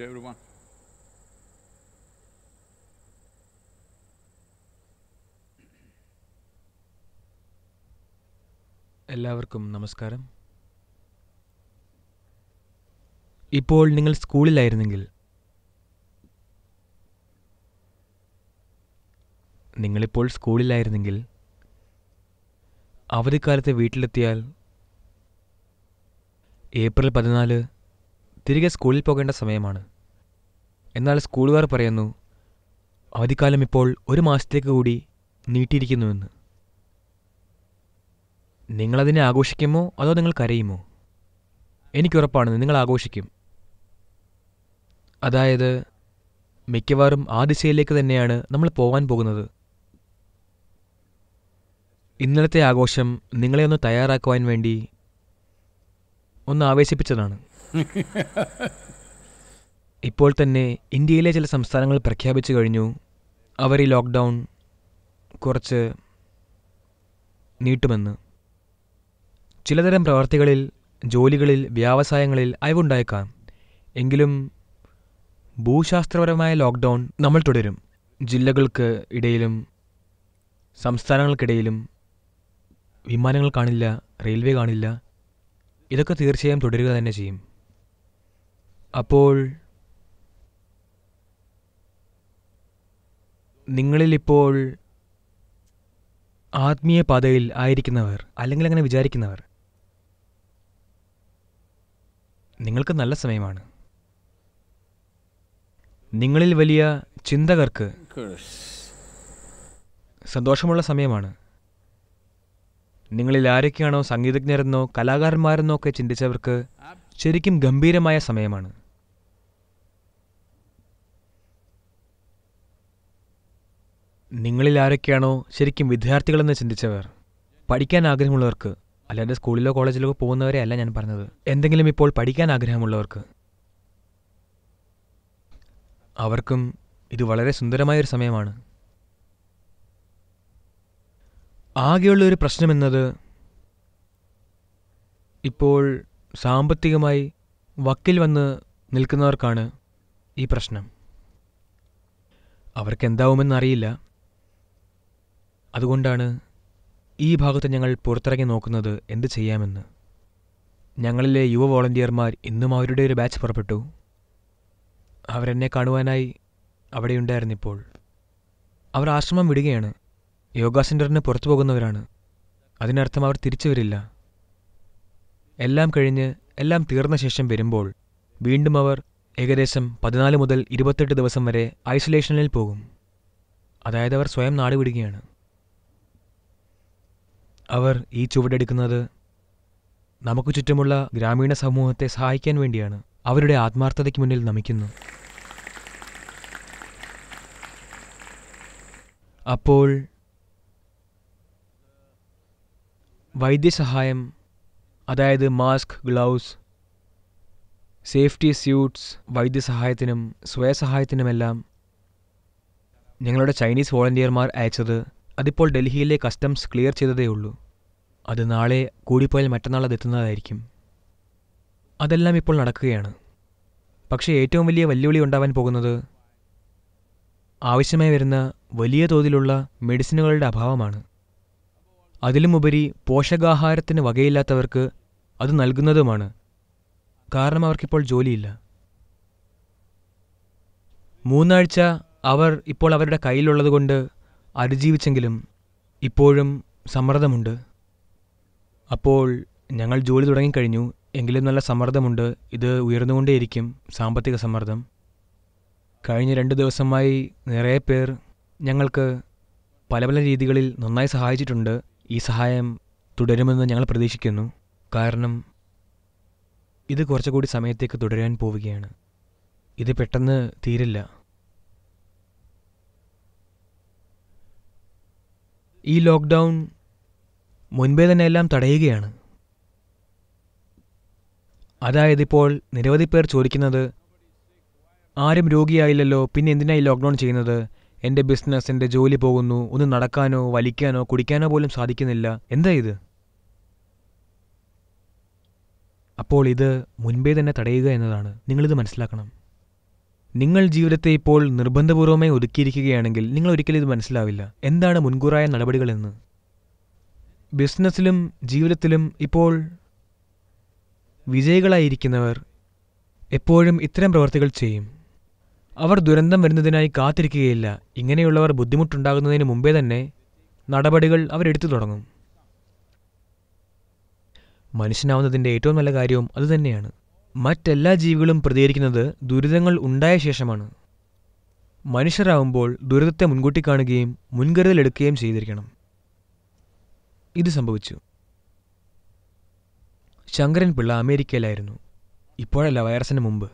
to everyone. എല്ലാവർക്കും നമസ്കാരം ഇപ്പോൾ നിങ്ങൾ സ്കൂളിലായിരുന്നെങ്കിൽ നിങ്ങളിപ്പോൾ സ്കൂളിലായിരുന്നെങ്കിൽ അവധിക്കാലത്ത് വീട്ടിലെത്തിയാൽ ഏപ്രിൽ പതിനാല് തിരികെ സ്കൂളിൽ പോകേണ്ട സമയമാണ് എന്നാൽ സ്കൂളുകാർ പറയുന്നു അവധിക്കാലം ഇപ്പോൾ ഒരു മാസത്തേക്ക് കൂടി നീട്ടിയിരിക്കുന്നുവെന്ന് നിങ്ങളതിനെ ആഘോഷിക്കുമോ അതോ നിങ്ങൾ കരയുമോ എനിക്കുറപ്പാണ് നിങ്ങൾ ആഘോഷിക്കും അതായത് മിക്കവാറും ആ ദിശയിലേക്ക് തന്നെയാണ് നമ്മൾ പോകാൻ പോകുന്നത് ഇന്നലത്തെ ആഘോഷം നിങ്ങളെ ഒന്ന് തയ്യാറാക്കുവാൻ വേണ്ടി ഒന്ന് ആവേശിപ്പിച്ചതാണ് ഇപ്പോൾ തന്നെ ഇന്ത്യയിലെ ചില സംസ്ഥാനങ്ങൾ പ്രഖ്യാപിച്ചു കഴിഞ്ഞു അവർ ഈ ലോക്ക്ഡൗൺ കുറച്ച് നീട്ടുമെന്ന് ചിലതരം പ്രവർത്തികളിൽ ജോലികളിൽ വ്യവസായങ്ങളിൽ അയവുണ്ടായേക്കാം എങ്കിലും ഭൂശാസ്ത്രപരമായ ലോക്ക്ഡൗൺ നമ്മൾ തുടരും ജില്ലകൾക്ക് ഇടയിലും സംസ്ഥാനങ്ങൾക്കിടയിലും വിമാനങ്ങൾ കാണില്ല റെയിൽവേ കാണില്ല ഇതൊക്കെ തീർച്ചയായും തുടരുക തന്നെ ചെയ്യും അപ്പോൾ നിങ്ങളിലിപ്പോൾ ആത്മീയ പാതയിൽ ആയിരിക്കുന്നവർ അല്ലെങ്കിൽ അങ്ങനെ വിചാരിക്കുന്നവർ നിങ്ങൾക്ക് നല്ല സമയമാണ് നിങ്ങളിൽ വലിയ ചിന്തകർക്ക് സന്തോഷമുള്ള സമയമാണ് നിങ്ങളിൽ ആരൊക്കെയാണോ സംഗീതജ്ഞരെന്നോ കലാകാരന്മാരെന്നോ ഒക്കെ ചിന്തിച്ചവർക്ക് ശരിക്കും ഗംഭീരമായ സമയമാണ് നിങ്ങളിൽ ആരൊക്കെയാണോ ശരിക്കും വിദ്യാർത്ഥികളെന്ന് ചിന്തിച്ചവർ പഠിക്കാൻ ആഗ്രഹമുള്ളവർക്ക് അല്ലാതെ സ്കൂളിലോ കോളേജിലോ പോകുന്നവരെ അല്ല ഞാൻ പറഞ്ഞത് എന്തെങ്കിലും ഇപ്പോൾ പഠിക്കാൻ ആഗ്രഹമുള്ളവർക്ക് അവർക്കും ഇത് വളരെ സുന്ദരമായൊരു സമയമാണ് ആകെയുള്ളൊരു ഒരു പ്രശ്നമെന്നത് ഇപ്പോൾ സാമ്പത്തികമായി വക്കിൽ വന്ന് നിൽക്കുന്നവർക്കാണ് ഈ പ്രശ്നം അവർക്കെന്താവുമെന്നറിയില്ല അതുകൊണ്ടാണ് ഈ ഭാഗത്ത് ഞങ്ങൾ പുറത്തിറങ്ങി നോക്കുന്നത് എന്ത് ചെയ്യാമെന്ന് ഞങ്ങളിലെ യുവ വോളണ്ടിയർമാർ ഇന്നും അവരുടെ ഒരു ബാച്ച് പുറപ്പെട്ടു അവരെന്നെ കാണുവാനായി അവിടെയുണ്ടായിരുന്നിപ്പോൾ അവർ ആശ്രമം വിടുകയാണ് യോഗാ സെൻറ്ററിന് പുറത്തു പോകുന്നവരാണ് അതിനർത്ഥം അവർ തിരിച്ചു വരില്ല എല്ലാം കഴിഞ്ഞ് എല്ലാം തീർന്ന ശേഷം വരുമ്പോൾ വീണ്ടും അവർ ഏകദേശം പതിനാല് മുതൽ ഇരുപത്തെട്ട് ദിവസം വരെ ഐസൊലേഷനിൽ പോകും അതായത് അവർ സ്വയം നാടുവിടുകയാണ് അവർ ഈ ചുവടെടുക്കുന്നത് നമുക്ക് ചുറ്റുമുള്ള ഗ്രാമീണ സമൂഹത്തെ സഹായിക്കാൻ വേണ്ടിയാണ് അവരുടെ ആത്മാർത്ഥതയ്ക്ക് മുന്നിൽ നമിക്കുന്നു അപ്പോൾ വൈദ്യസഹായം അതായത് മാസ്ക് ഗ്ലൗസ് സേഫ്റ്റി സ്യൂട്ട്സ് വൈദ്യസഹായത്തിനും സ്വയസഹായത്തിനുമെല്ലാം ഞങ്ങളുടെ ചൈനീസ് വോളണ്ടിയർമാർ അയച്ചത് അതിപ്പോൾ ഡൽഹിയിലെ കസ്റ്റംസ് ക്ലിയർ ഉള്ളൂ അത് നാളെ കൂടിപ്പോയാൽ മറ്റന്നാൾ അത് എത്തുന്നതായിരിക്കും അതെല്ലാം ഇപ്പോൾ നടക്കുകയാണ് പക്ഷേ ഏറ്റവും വലിയ വെല്ലുവിളി ഉണ്ടാവാൻ പോകുന്നത് ആവശ്യമായി വരുന്ന വലിയ തോതിലുള്ള മെഡിസിനുകളുടെ അഭാവമാണ് അതിലുമുപരി പോഷകാഹാരത്തിന് വകയില്ലാത്തവർക്ക് അത് നൽകുന്നതുമാണ് കാരണം അവർക്കിപ്പോൾ ജോലിയില്ല മൂന്നാഴ്ച അവർ ഇപ്പോൾ അവരുടെ കയ്യിലുള്ളതുകൊണ്ട് അതിജീവിച്ചെങ്കിലും ഇപ്പോഴും സമ്മർദ്ദമുണ്ട് അപ്പോൾ ഞങ്ങൾ ജോലി തുടങ്ങിക്കഴിഞ്ഞു എങ്കിലും നല്ല സമ്മർദ്ദമുണ്ട് ഇത് ഉയർന്നുകൊണ്ടേയിരിക്കും സാമ്പത്തിക സമ്മർദ്ദം കഴിഞ്ഞ രണ്ട് ദിവസമായി നിറയെ പേർ ഞങ്ങൾക്ക് പല പല രീതികളിൽ നന്നായി സഹായിച്ചിട്ടുണ്ട് ഈ സഹായം തുടരുമെന്ന് ഞങ്ങൾ പ്രതീക്ഷിക്കുന്നു കാരണം ഇത് കുറച്ചുകൂടി സമയത്തേക്ക് തുടരാൻ പോവുകയാണ് ഇത് പെട്ടെന്ന് തീരില്ല ഈ ലോക്ക്ഡൗൺ മുൻപേ തന്നെ എല്ലാം തടയുകയാണ് അതായത് ഇപ്പോൾ നിരവധി പേർ ചോദിക്കുന്നത് ആരും രോഗിയായില്ലല്ലോ പിന്നെ എന്തിനായി ലോക്ക്ഡൗൺ ചെയ്യുന്നത് എൻ്റെ ബിസിനസ് എൻ്റെ ജോലി പോകുന്നു ഒന്നും നടക്കാനോ വലിക്കാനോ കുടിക്കാനോ പോലും സാധിക്കുന്നില്ല എന്താ ഇത് അപ്പോൾ ഇത് മുൻപേ തന്നെ തടയുക എന്നതാണ് നിങ്ങളിത് മനസ്സിലാക്കണം നിങ്ങൾ ജീവിതത്തെ ഇപ്പോൾ നിർബന്ധപൂർവ്വമായി ഒതുക്കിയിരിക്കുകയാണെങ്കിൽ നിങ്ങൾ ഒരിക്കലും ഇത് മനസ്സിലാവില്ല എന്താണ് മുൻകൂറായ നടപടികളെന്ന് ബിസിനസ്സിലും ജീവിതത്തിലും ഇപ്പോൾ വിജയികളായിരിക്കുന്നവർ എപ്പോഴും ഇത്തരം പ്രവർത്തികൾ ചെയ്യും അവർ ദുരന്തം വരുന്നതിനായി കാത്തിരിക്കുകയില്ല ഇങ്ങനെയുള്ളവർ ബുദ്ധിമുട്ടുണ്ടാകുന്നതിന് മുമ്പേ തന്നെ നടപടികൾ അവരെടുത്തു തുടങ്ങും മനുഷ്യനാവുന്നതിന്റെ ഏറ്റവും നല്ല കാര്യവും അതുതന്നെയാണ് മറ്റെല്ലാ ജീവികളും പ്രതികരിക്കുന്നത് ദുരിതങ്ങൾ ഉണ്ടായ ശേഷമാണ് മനുഷ്യരാകുമ്പോൾ ദുരിതത്തെ മുൻകൂട്ടി കാണുകയും മുൻകരുതൽ എടുക്കുകയും ചെയ്തിരിക്കണം ഇത് സംഭവിച്ചു ശങ്കരൻ പിള്ള അമേരിക്കയിലായിരുന്നു ഇപ്പോഴല്ല വൈറസിന് മുമ്പ്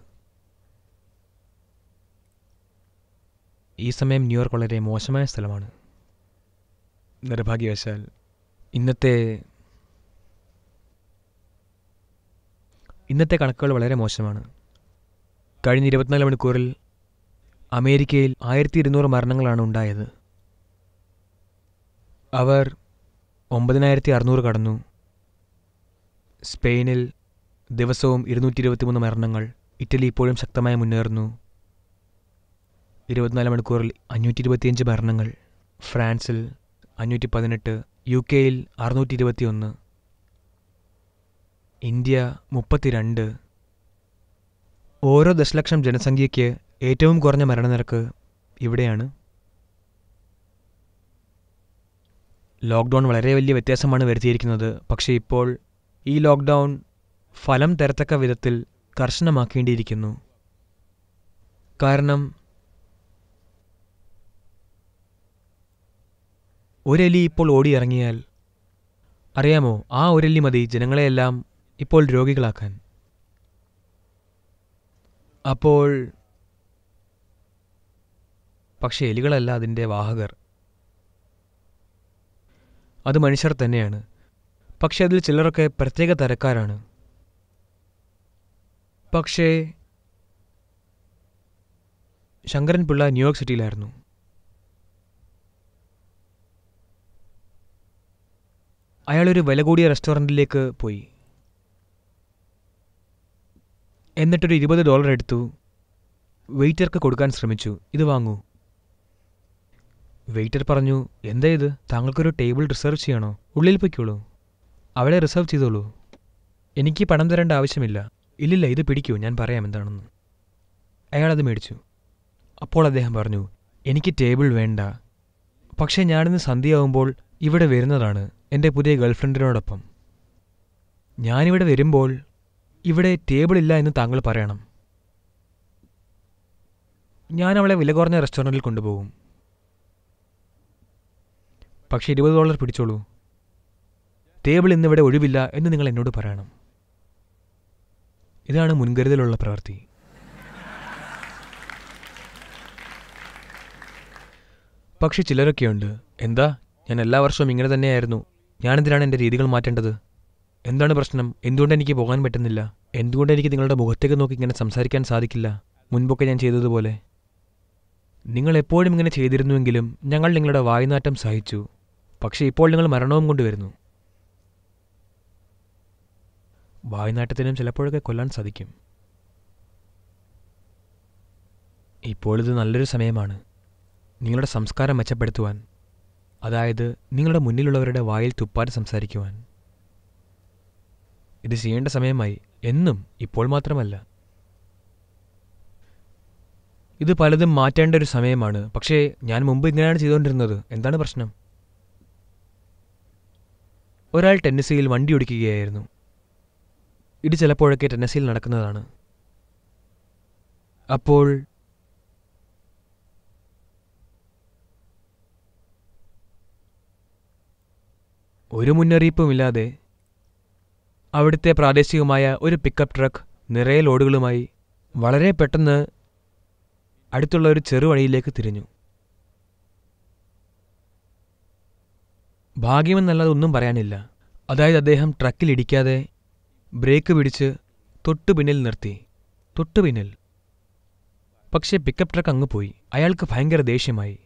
ഈ സമയം ന്യൂയോർക്ക് വളരെ മോശമായ സ്ഥലമാണ് നിർഭാഗ്യവശാൽ ഇന്നത്തെ ഇന്നത്തെ കണക്കുകൾ വളരെ മോശമാണ് കഴിഞ്ഞ ഇരുപത്തിനാല് മണിക്കൂറിൽ അമേരിക്കയിൽ ആയിരത്തി ഇരുന്നൂറ് മരണങ്ങളാണ് ഉണ്ടായത് അവർ ഒമ്പതിനായിരത്തി അറുന്നൂറ് കടന്നു സ്പെയിനിൽ ദിവസവും ഇരുന്നൂറ്റി ഇരുപത്തിമൂന്ന് മരണങ്ങൾ ഇറ്റലി ഇപ്പോഴും ശക്തമായി മുന്നേറുന്നു ഇരുപത്തിനാല് മണിക്കൂറിൽ അഞ്ഞൂറ്റി ഇരുപത്തിയഞ്ച് മരണങ്ങൾ ഫ്രാൻസിൽ അഞ്ഞൂറ്റി പതിനെട്ട് യു കെയിൽ അറുന്നൂറ്റി ഇരുപത്തിയൊന്ന് ഇന്ത്യ മുപ്പത്തിരണ്ട് ഓരോ ദശലക്ഷം ജനസംഖ്യയ്ക്ക് ഏറ്റവും കുറഞ്ഞ മരണനിരക്ക് ഇവിടെയാണ് ലോക്ക്ഡൗൺ വളരെ വലിയ വ്യത്യാസമാണ് വരുത്തിയിരിക്കുന്നത് പക്ഷേ ഇപ്പോൾ ഈ ലോക്ക്ഡൗൺ ഫലം തരത്തക്ക വിധത്തിൽ കർശനമാക്കേണ്ടിയിരിക്കുന്നു കാരണം ഒരലി ഇപ്പോൾ ഓടിയിറങ്ങിയാൽ അറിയാമോ ആ ഒരലി മതി ജനങ്ങളെയെല്ലാം ഇപ്പോൾ രോഗികളാക്കാൻ അപ്പോൾ പക്ഷേ എലികളല്ല അതിൻ്റെ വാഹകർ അത് മനുഷ്യർ തന്നെയാണ് പക്ഷേ അതിൽ ചിലരൊക്കെ പ്രത്യേക തരക്കാരാണ് പക്ഷേ ശങ്കരൻ പിള്ള ന്യൂയോർക്ക് സിറ്റിയിലായിരുന്നു അയാളൊരു വില കൂടിയ റെസ്റ്റോറൻറ്റിലേക്ക് പോയി എന്നിട്ടൊരു ഇരുപത് ഡോളർ എടുത്തു വെയിറ്റർക്ക് കൊടുക്കാൻ ശ്രമിച്ചു ഇത് വാങ്ങൂ വെയിറ്റർ പറഞ്ഞു എന്താ ഇത് താങ്കൾക്കൊരു ടേബിൾ റിസർവ് ചെയ്യണോ ഉള്ളിൽ പൊയ്ക്കോളൂ അവളെ റിസർവ് ചെയ്തോളൂ എനിക്ക് പണം തരേണ്ട ആവശ്യമില്ല ഇല്ലില്ല ഇത് പിടിക്കൂ ഞാൻ പറയാം എന്താണെന്ന് അയാളത് മേടിച്ചു അപ്പോൾ അദ്ദേഹം പറഞ്ഞു എനിക്ക് ടേബിൾ വേണ്ട പക്ഷേ ഞാനിന്ന് സന്ധ്യയാവുമ്പോൾ ഇവിടെ വരുന്നതാണ് എൻ്റെ പുതിയ ഗേൾഫ്രണ്ടിനോടൊപ്പം ഞാനിവിടെ വരുമ്പോൾ ഇവിടെ ടേബിളില്ല എന്ന് താങ്കൾ പറയണം ഞാൻ അവളെ വില കുറഞ്ഞ റെസ്റ്റോറൻറ്റിൽ കൊണ്ടുപോകും പക്ഷെ ഇരുപത് ഡോളർ പിടിച്ചോളൂ ടേബിൾ ഇന്നിവിടെ ഒഴിവില്ല എന്ന് നിങ്ങൾ എന്നോട് പറയണം ഇതാണ് മുൻകരുതലുള്ള പ്രവൃത്തി പക്ഷെ ചിലരൊക്കെയുണ്ട് എന്താ ഞാൻ എല്ലാ വർഷവും ഇങ്ങനെ തന്നെയായിരുന്നു ഞാനെന്തിനാണ് എൻ്റെ രീതികൾ മാറ്റേണ്ടത് എന്താണ് പ്രശ്നം എന്തുകൊണ്ട് എനിക്ക് പോകാൻ പറ്റുന്നില്ല എന്തുകൊണ്ട് എനിക്ക് നിങ്ങളുടെ മുഖത്തേക്ക് നോക്കി ഇങ്ങനെ സംസാരിക്കാൻ സാധിക്കില്ല മുൻപൊക്കെ ഞാൻ ചെയ്തതുപോലെ നിങ്ങൾ എപ്പോഴും ഇങ്ങനെ ചെയ്തിരുന്നുവെങ്കിലും ഞങ്ങൾ നിങ്ങളുടെ വായുനാറ്റം സഹിച്ചു പക്ഷേ ഇപ്പോൾ നിങ്ങൾ മരണവും കൊണ്ടുവരുന്നു വായുനാട്ടത്തിനും ചിലപ്പോഴൊക്കെ കൊല്ലാൻ സാധിക്കും ഇപ്പോഴിത് നല്ലൊരു സമയമാണ് നിങ്ങളുടെ സംസ്കാരം മെച്ചപ്പെടുത്തുവാൻ അതായത് നിങ്ങളുടെ മുന്നിലുള്ളവരുടെ വായിൽ തുപ്പാറ്റ് സംസാരിക്കുവാൻ ഇത് ചെയ്യേണ്ട സമയമായി എന്നും ഇപ്പോൾ മാത്രമല്ല ഇത് പലതും മാറ്റേണ്ട ഒരു സമയമാണ് പക്ഷേ ഞാൻ മുമ്പ് ഇങ്ങനെയാണ് ചെയ്തുകൊണ്ടിരുന്നത് എന്താണ് പ്രശ്നം ഒരാൾ ടെന്നസിയിൽ വണ്ടി ഓടിക്കുകയായിരുന്നു ഇത് ചിലപ്പോഴൊക്കെ ടെന്നസിയിൽ നടക്കുന്നതാണ് അപ്പോൾ ഒരു മുന്നറിയിപ്പുമില്ലാതെ അവിടുത്തെ പ്രാദേശികമായ ഒരു പിക്കപ്പ് ട്രക്ക് നിറയെ ലോഡുകളുമായി വളരെ പെട്ടെന്ന് അടുത്തുള്ള ഒരു ചെറുവഴിയിലേക്ക് തിരിഞ്ഞു ഭാഗ്യമെന്നല്ലാതെ ഒന്നും പറയാനില്ല അതായത് അദ്ദേഹം ട്രക്കിലിടിക്കാതെ ബ്രേക്ക് പിടിച്ച് തൊട്ടു പിന്നിൽ നിർത്തി തൊട്ടു പിന്നിൽ പക്ഷേ പിക്കപ്പ് ട്രക്ക് അങ്ങ് പോയി അയാൾക്ക് ഭയങ്കര ദേഷ്യമായി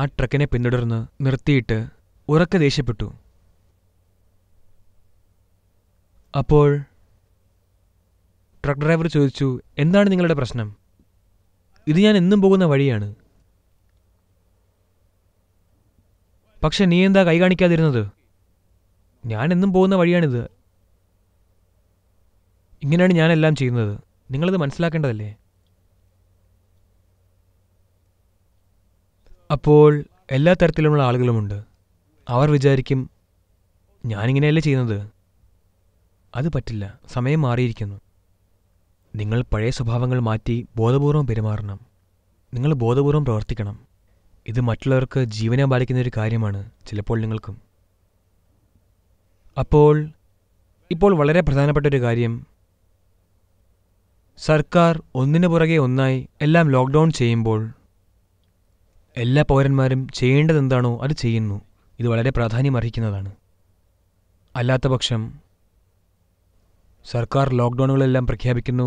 ആ ട്രക്കിനെ പിന്തുടർന്ന് നിർത്തിയിട്ട് ഉറക്കെ ദേഷ്യപ്പെട്ടു അപ്പോൾ ട്രക്ക് ഡ്രൈവർ ചോദിച്ചു എന്താണ് നിങ്ങളുടെ പ്രശ്നം ഇത് ഞാൻ എന്നും പോകുന്ന വഴിയാണ് പക്ഷെ നീ എന്താ കൈ കാണിക്കാതിരുന്നത് ഞാൻ എന്നും പോകുന്ന വഴിയാണിത് ഇങ്ങനെയാണ് ഞാനെല്ലാം ചെയ്യുന്നത് നിങ്ങളിത് മനസ്സിലാക്കേണ്ടതല്ലേ അപ്പോൾ എല്ലാ തരത്തിലുമുള്ള ആളുകളുമുണ്ട് അവർ വിചാരിക്കും ഞാനിങ്ങനെയല്ലേ ചെയ്യുന്നത് അത് പറ്റില്ല സമയം മാറിയിരിക്കുന്നു നിങ്ങൾ പഴയ സ്വഭാവങ്ങൾ മാറ്റി ബോധപൂർവം പെരുമാറണം നിങ്ങൾ ബോധപൂർവം പ്രവർത്തിക്കണം ഇത് മറ്റുള്ളവർക്ക് ജീവനെ ബാധിക്കുന്ന ഒരു കാര്യമാണ് ചിലപ്പോൾ നിങ്ങൾക്കും അപ്പോൾ ഇപ്പോൾ വളരെ പ്രധാനപ്പെട്ട ഒരു കാര്യം സർക്കാർ ഒന്നിനു പുറകെ ഒന്നായി എല്ലാം ലോക്ക്ഡൗൺ ചെയ്യുമ്പോൾ എല്ലാ പൗരന്മാരും ചെയ്യേണ്ടതെന്താണോ അത് ചെയ്യുന്നു ഇത് വളരെ പ്രാധാന്യം അർഹിക്കുന്നതാണ് അല്ലാത്തപക്ഷം സർക്കാർ ലോക്ക്ഡൗണുകളെല്ലാം പ്രഖ്യാപിക്കുന്നു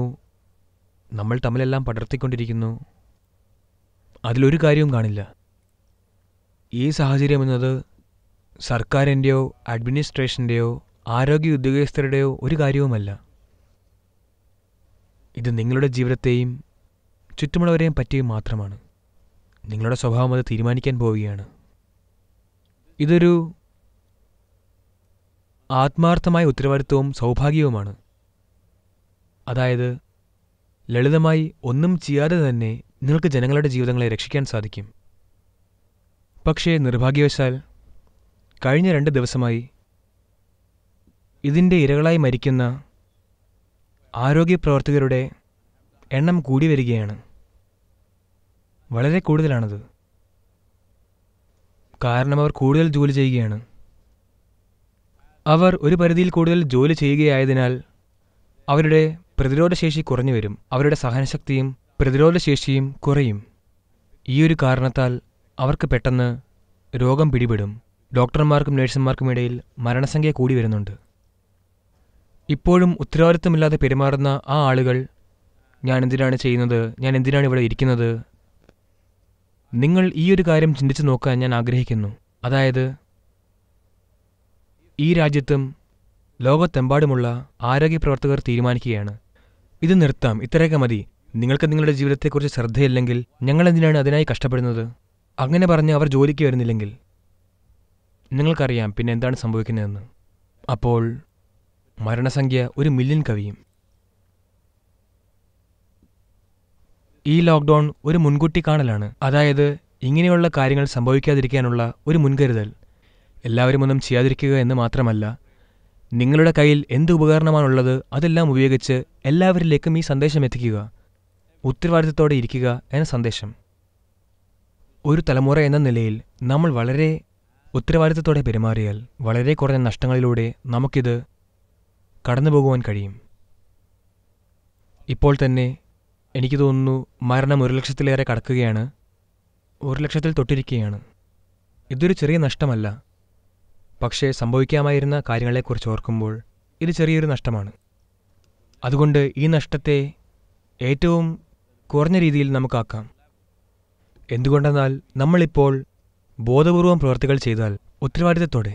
നമ്മൾ തമ്മിലെല്ലാം പടർത്തിക്കൊണ്ടിരിക്കുന്നു അതിലൊരു കാര്യവും കാണില്ല ഈ സാഹചര്യം എന്നത് സർക്കാരിൻ്റെയോ അഡ്മിനിസ്ട്രേഷൻ്റെയോ ആരോഗ്യ ഉദ്യോഗസ്ഥരുടെയോ ഒരു കാര്യവുമല്ല ഇത് നിങ്ങളുടെ ജീവിതത്തെയും ചുറ്റുമുള്ളവരെയും പറ്റിയും മാത്രമാണ് നിങ്ങളുടെ സ്വഭാവം അത് തീരുമാനിക്കാൻ പോവുകയാണ് ഇതൊരു ആത്മാർത്ഥമായ ഉത്തരവാദിത്വവും സൗഭാഗ്യവുമാണ് അതായത് ലളിതമായി ഒന്നും ചെയ്യാതെ തന്നെ നിങ്ങൾക്ക് ജനങ്ങളുടെ ജീവിതങ്ങളെ രക്ഷിക്കാൻ സാധിക്കും പക്ഷേ നിർഭാഗ്യവശാൽ കഴിഞ്ഞ രണ്ട് ദിവസമായി ഇതിൻ്റെ ഇരകളായി മരിക്കുന്ന ആരോഗ്യ പ്രവർത്തകരുടെ എണ്ണം കൂടി വരികയാണ് വളരെ കൂടുതലാണത് കാരണം അവർ കൂടുതൽ ജോലി ചെയ്യുകയാണ് അവർ ഒരു പരിധിയിൽ കൂടുതൽ ജോലി ചെയ്യുകയായതിനാൽ അവരുടെ പ്രതിരോധശേഷി കുറഞ്ഞു വരും അവരുടെ സഹനശക്തിയും പ്രതിരോധശേഷിയും കുറയും ഈയൊരു കാരണത്താൽ അവർക്ക് പെട്ടെന്ന് രോഗം പിടിപെടും ഡോക്ടർമാർക്കും നഴ്സുമാർക്കും ഇടയിൽ മരണസംഖ്യ കൂടി വരുന്നുണ്ട് ഇപ്പോഴും ഉത്തരവാദിത്വമില്ലാതെ പെരുമാറുന്ന ആ ആളുകൾ ഞാൻ എന്തിനാണ് ചെയ്യുന്നത് ഞാൻ എന്തിനാണ് ഇവിടെ ഇരിക്കുന്നത് നിങ്ങൾ ഈ ഒരു കാര്യം ചിന്തിച്ചു നോക്കാൻ ഞാൻ ആഗ്രഹിക്കുന്നു അതായത് ഈ രാജ്യത്തും ലോകത്തെമ്പാടുമുള്ള പ്രവർത്തകർ തീരുമാനിക്കുകയാണ് ഇത് നിർത്താം ഇത്രയൊക്കെ മതി നിങ്ങൾക്ക് നിങ്ങളുടെ ജീവിതത്തെക്കുറിച്ച് ശ്രദ്ധയില്ലെങ്കിൽ ഞങ്ങൾ എന്തിനാണ് അതിനായി കഷ്ടപ്പെടുന്നത് അങ്ങനെ പറഞ്ഞ് അവർ ജോലിക്ക് വരുന്നില്ലെങ്കിൽ നിങ്ങൾക്കറിയാം പിന്നെ എന്താണ് സംഭവിക്കുന്നതെന്ന് അപ്പോൾ മരണസംഖ്യ ഒരു മില്യൻ കവിയും ഈ ലോക്ക്ഡൗൺ ഒരു മുൻകൂട്ടി കാണലാണ് അതായത് ഇങ്ങനെയുള്ള കാര്യങ്ങൾ സംഭവിക്കാതിരിക്കാനുള്ള ഒരു മുൻകരുതൽ എല്ലാവരും ഒന്നും ചെയ്യാതിരിക്കുക എന്ന് മാത്രമല്ല നിങ്ങളുടെ കയ്യിൽ എന്ത് ഉപകരണമാണുള്ളത് അതെല്ലാം ഉപയോഗിച്ച് എല്ലാവരിലേക്കും ഈ സന്ദേശം എത്തിക്കുക ഉത്തരവാദിത്തത്തോടെ ഇരിക്കുക എന്ന സന്ദേശം ഒരു തലമുറ എന്ന നിലയിൽ നമ്മൾ വളരെ ഉത്തരവാദിത്തത്തോടെ പെരുമാറിയാൽ വളരെ കുറഞ്ഞ നഷ്ടങ്ങളിലൂടെ നമുക്കിത് കടന്നുപോകുവാൻ കഴിയും ഇപ്പോൾ തന്നെ എനിക്ക് തോന്നുന്നു മരണം ഒരു ലക്ഷത്തിലേറെ കടക്കുകയാണ് ഒരു ലക്ഷത്തിൽ തൊട്ടിരിക്കുകയാണ് ഇതൊരു ചെറിയ നഷ്ടമല്ല പക്ഷേ സംഭവിക്കാമായിരുന്ന കാര്യങ്ങളെക്കുറിച്ച് ഓർക്കുമ്പോൾ ഇത് ചെറിയൊരു നഷ്ടമാണ് അതുകൊണ്ട് ഈ നഷ്ടത്തെ ഏറ്റവും കുറഞ്ഞ രീതിയിൽ നമുക്കാക്കാം എന്തുകൊണ്ടെന്നാൽ നമ്മളിപ്പോൾ ബോധപൂർവം പ്രവർത്തികൾ ചെയ്താൽ ഉത്തരവാദിത്തത്തോടെ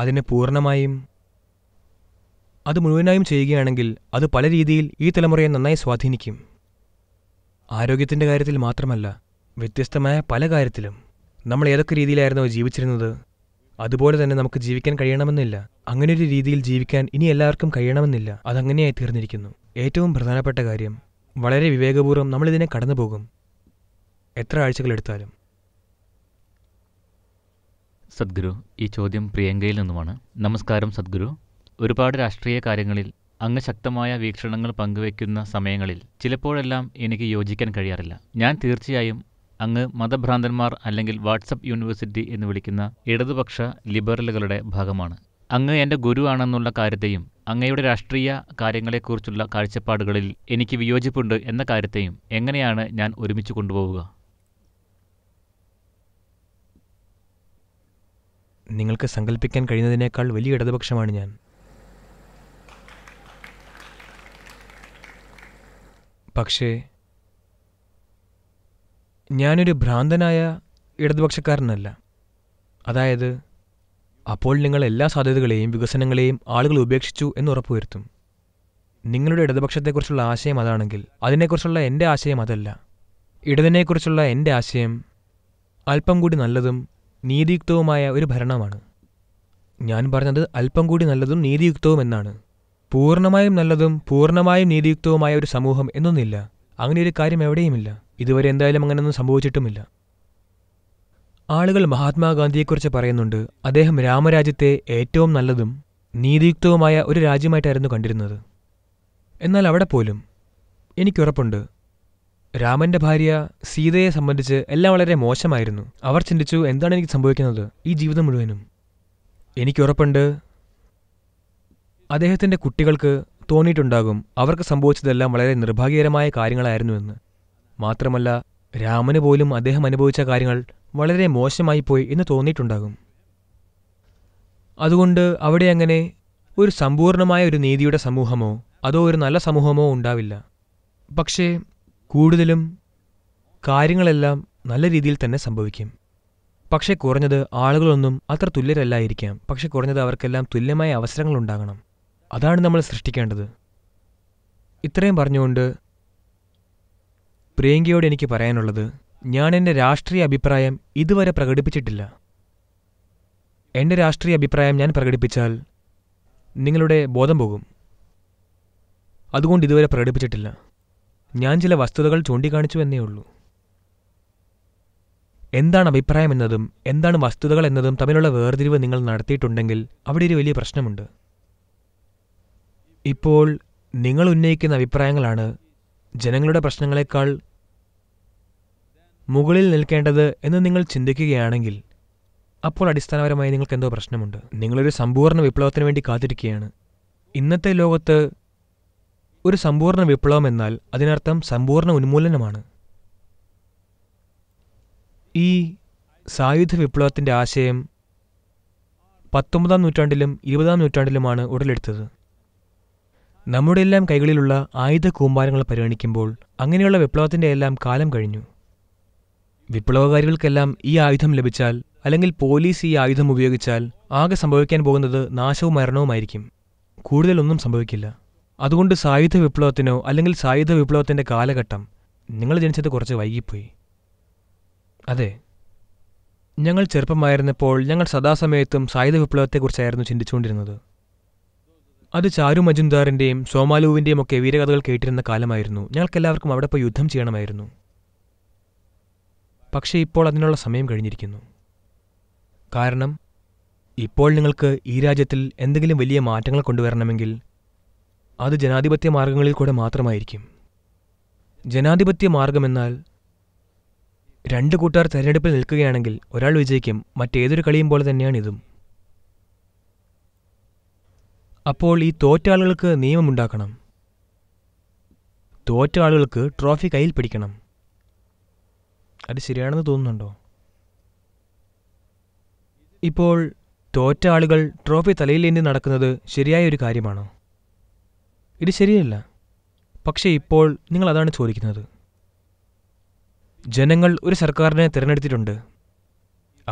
അതിനെ പൂർണ്ണമായും അത് മുഴുവനായും ചെയ്യുകയാണെങ്കിൽ അത് പല രീതിയിൽ ഈ തലമുറയെ നന്നായി സ്വാധീനിക്കും ആരോഗ്യത്തിൻ്റെ കാര്യത്തിൽ മാത്രമല്ല വ്യത്യസ്തമായ പല കാര്യത്തിലും നമ്മൾ ഏതൊക്കെ രീതിയിലായിരുന്നു ജീവിച്ചിരുന്നത് അതുപോലെ തന്നെ നമുക്ക് ജീവിക്കാൻ കഴിയണമെന്നില്ല അങ്ങനെയൊരു രീതിയിൽ ജീവിക്കാൻ ഇനി എല്ലാവർക്കും കഴിയണമെന്നില്ല അതങ്ങനെയായി തീർന്നിരിക്കുന്നു ഏറ്റവും പ്രധാനപ്പെട്ട കാര്യം വളരെ വിവേകപൂർവ്വം നമ്മളിതിനെ കടന്നുപോകും എത്ര ആഴ്ചകളെടുത്താലും സദ്ഗുരു ഈ ചോദ്യം പ്രിയങ്കയിൽ നിന്നുമാണ് നമസ്കാരം സദ്ഗുരു ഒരുപാട് രാഷ്ട്രീയ കാര്യങ്ങളിൽ അങ്ങ് ശക്തമായ വീക്ഷണങ്ങൾ പങ്കുവയ്ക്കുന്ന സമയങ്ങളിൽ ചിലപ്പോഴെല്ലാം എനിക്ക് യോജിക്കാൻ കഴിയാറില്ല ഞാൻ തീർച്ചയായും അങ്ങ് മതഭ്രാന്തന്മാർ അല്ലെങ്കിൽ വാട്സപ്പ് യൂണിവേഴ്സിറ്റി എന്ന് വിളിക്കുന്ന ഇടതുപക്ഷ ലിബറലുകളുടെ ഭാഗമാണ് അങ്ങ് എൻ്റെ ഗുരുവാണെന്നുള്ള കാര്യത്തെയും അങ്ങയുടെ രാഷ്ട്രീയ കാര്യങ്ങളെക്കുറിച്ചുള്ള കാഴ്ചപ്പാടുകളിൽ എനിക്ക് വിയോജിപ്പുണ്ട് എന്ന കാര്യത്തെയും എങ്ങനെയാണ് ഞാൻ ഒരുമിച്ച് കൊണ്ടുപോവുക നിങ്ങൾക്ക് സങ്കല്പിക്കാൻ കഴിയുന്നതിനേക്കാൾ വലിയ ഇടതുപക്ഷമാണ് ഞാൻ പക്ഷേ ഞാനൊരു ഭ്രാന്തനായ ഇടതുപക്ഷക്കാരനല്ല അതായത് അപ്പോൾ നിങ്ങൾ എല്ലാ സാധ്യതകളെയും വികസനങ്ങളെയും ആളുകൾ ഉപേക്ഷിച്ചു എന്ന് ഉറപ്പുവരുത്തും നിങ്ങളുടെ ഇടതുപക്ഷത്തെക്കുറിച്ചുള്ള ആശയം അതാണെങ്കിൽ അതിനെക്കുറിച്ചുള്ള എൻ്റെ ആശയം അതല്ല ഇടതിനെക്കുറിച്ചുള്ള എൻ്റെ ആശയം അല്പം കൂടി നല്ലതും നീതിയുക്തവുമായ ഒരു ഭരണമാണ് ഞാൻ പറഞ്ഞത് അല്പം കൂടി നല്ലതും നീതിയുക്തവും എന്നാണ് പൂർണ്ണമായും നല്ലതും പൂർണ്ണമായും നീതിയുക്തവുമായ ഒരു സമൂഹം എന്നൊന്നില്ല അങ്ങനെ ഒരു കാര്യം എവിടെയുമില്ല ഇതുവരെ എന്തായാലും അങ്ങനെയൊന്നും സംഭവിച്ചിട്ടുമില്ല ആളുകൾ മഹാത്മാഗാന്ധിയെക്കുറിച്ച് പറയുന്നുണ്ട് അദ്ദേഹം രാമരാജ്യത്തെ ഏറ്റവും നല്ലതും നീതിയുക്തവുമായ ഒരു രാജ്യമായിട്ടായിരുന്നു കണ്ടിരുന്നത് എന്നാൽ അവിടെ പോലും എനിക്കുറപ്പുണ്ട് രാമന്റെ ഭാര്യ സീതയെ സംബന്ധിച്ച് എല്ലാം വളരെ മോശമായിരുന്നു അവർ ചിന്തിച്ചു എന്താണ് എനിക്ക് സംഭവിക്കുന്നത് ഈ ജീവിതം മുഴുവനും എനിക്കുറപ്പുണ്ട് അദ്ദേഹത്തിന്റെ കുട്ടികൾക്ക് തോന്നിയിട്ടുണ്ടാകും അവർക്ക് സംഭവിച്ചതെല്ലാം വളരെ നിർഭാഗ്യകരമായ കാര്യങ്ങളായിരുന്നുവെന്ന് മാത്രമല്ല രാമന് പോലും അദ്ദേഹം അനുഭവിച്ച കാര്യങ്ങൾ വളരെ മോശമായിപ്പോയി എന്ന് തോന്നിയിട്ടുണ്ടാകും അതുകൊണ്ട് അവിടെ അങ്ങനെ ഒരു സമ്പൂർണമായ ഒരു നീതിയുടെ സമൂഹമോ അതോ ഒരു നല്ല സമൂഹമോ ഉണ്ടാവില്ല പക്ഷേ കൂടുതലും കാര്യങ്ങളെല്ലാം നല്ല രീതിയിൽ തന്നെ സംഭവിക്കും പക്ഷേ കുറഞ്ഞത് ആളുകളൊന്നും അത്ര തുല്യരല്ലായിരിക്കാം പക്ഷെ കുറഞ്ഞത് അവർക്കെല്ലാം തുല്യമായ അവസരങ്ങൾ ഉണ്ടാകണം അതാണ് നമ്മൾ സൃഷ്ടിക്കേണ്ടത് ഇത്രയും പറഞ്ഞുകൊണ്ട് പ്രിയങ്കയോട് എനിക്ക് പറയാനുള്ളത് ഞാൻ എന്റെ രാഷ്ട്രീയ അഭിപ്രായം ഇതുവരെ പ്രകടിപ്പിച്ചിട്ടില്ല എൻ്റെ രാഷ്ട്രീയ അഭിപ്രായം ഞാൻ പ്രകടിപ്പിച്ചാൽ നിങ്ങളുടെ ബോധം പോകും അതുകൊണ്ട് ഇതുവരെ പ്രകടിപ്പിച്ചിട്ടില്ല ഞാൻ ചില വസ്തുതകൾ ചൂണ്ടിക്കാണിച്ചു എന്നേ ഉള്ളൂ എന്താണ് അഭിപ്രായം എന്നതും എന്താണ് വസ്തുതകൾ എന്നതും തമ്മിലുള്ള വേർതിരിവ് നിങ്ങൾ നടത്തിയിട്ടുണ്ടെങ്കിൽ അവിടെ ഒരു വലിയ പ്രശ്നമുണ്ട് ഇപ്പോൾ നിങ്ങൾ ഉന്നയിക്കുന്ന അഭിപ്രായങ്ങളാണ് ജനങ്ങളുടെ പ്രശ്നങ്ങളെക്കാൾ മുകളിൽ നിൽക്കേണ്ടത് എന്ന് നിങ്ങൾ ചിന്തിക്കുകയാണെങ്കിൽ അപ്പോൾ അടിസ്ഥാനപരമായി നിങ്ങൾക്ക് എന്തോ പ്രശ്നമുണ്ട് നിങ്ങളൊരു സമ്പൂർണ്ണ വിപ്ലവത്തിന് വേണ്ടി കാത്തിരിക്കുകയാണ് ഇന്നത്തെ ലോകത്ത് ഒരു സമ്പൂർണ്ണ വിപ്ലവം എന്നാൽ അതിനർത്ഥം സമ്പൂർണ്ണ ഉന്മൂലനമാണ് ഈ സായുധ വിപ്ലവത്തിൻ്റെ ആശയം പത്തൊമ്പതാം നൂറ്റാണ്ടിലും ഇരുപതാം നൂറ്റാണ്ടിലുമാണ് ഉടലെടുത്തത് നമ്മുടെയെല്ലാം കൈകളിലുള്ള ആയുധ കൂമ്പാരങ്ങൾ പരിഗണിക്കുമ്പോൾ അങ്ങനെയുള്ള വിപ്ലവത്തിൻ്റെ എല്ലാം കാലം കഴിഞ്ഞു വിപ്ലവകാരികൾക്കെല്ലാം ഈ ആയുധം ലഭിച്ചാൽ അല്ലെങ്കിൽ പോലീസ് ഈ ആയുധം ഉപയോഗിച്ചാൽ ആകെ സംഭവിക്കാൻ പോകുന്നത് നാശവും മരണവുമായിരിക്കും കൂടുതലൊന്നും സംഭവിക്കില്ല അതുകൊണ്ട് സായുധ വിപ്ലവത്തിനോ അല്ലെങ്കിൽ സായുധ വിപ്ലവത്തിന്റെ കാലഘട്ടം നിങ്ങൾ ജനിച്ചത് കുറച്ച് വൈകിപ്പോയി അതെ ഞങ്ങൾ ചെറുപ്പമായിരുന്നപ്പോൾ ഞങ്ങൾ സദാസമയത്തും സായുധ വിപ്ലവത്തെക്കുറിച്ചായിരുന്നു ചിന്തിച്ചുകൊണ്ടിരുന്നത് അത് ചാരു മജുംദാറിന്റെയും സോമാലുവിന്റെയും ഒക്കെ വീരകഥകൾ കേട്ടിരുന്ന കാലമായിരുന്നു ഞങ്ങൾക്കെല്ലാവർക്കും അവിടെ പോയി യുദ്ധം ചെയ്യണമായിരുന്നു പക്ഷേ ഇപ്പോൾ അതിനുള്ള സമയം കഴിഞ്ഞിരിക്കുന്നു കാരണം ഇപ്പോൾ നിങ്ങൾക്ക് ഈ രാജ്യത്തിൽ എന്തെങ്കിലും വലിയ മാറ്റങ്ങൾ കൊണ്ടുവരണമെങ്കിൽ അത് ജനാധിപത്യ മാർഗങ്ങളിൽ കൂടെ മാത്രമായിരിക്കും ജനാധിപത്യ മാർഗമെന്നാൽ രണ്ട് കൂട്ടർ തെരഞ്ഞെടുപ്പിൽ നിൽക്കുകയാണെങ്കിൽ ഒരാൾ വിജയിക്കും മറ്റേതൊരു കളിയും പോലെ തന്നെയാണിതും അപ്പോൾ ഈ തോറ്റ ആളുകൾക്ക് നിയമമുണ്ടാക്കണം തോറ്റ ആളുകൾക്ക് ട്രോഫി കയ്യിൽ പിടിക്കണം അത് ശരിയാണെന്ന് തോന്നുന്നുണ്ടോ ഇപ്പോൾ തോറ്റ ആളുകൾ ട്രോഫി തലയിലേന്തി നടക്കുന്നത് ശരിയായ ഒരു കാര്യമാണോ ഇത് ശരിയല്ല പക്ഷേ ഇപ്പോൾ നിങ്ങൾ അതാണ് ചോദിക്കുന്നത് ജനങ്ങൾ ഒരു സർക്കാരിനെ തിരഞ്ഞെടുത്തിട്ടുണ്ട്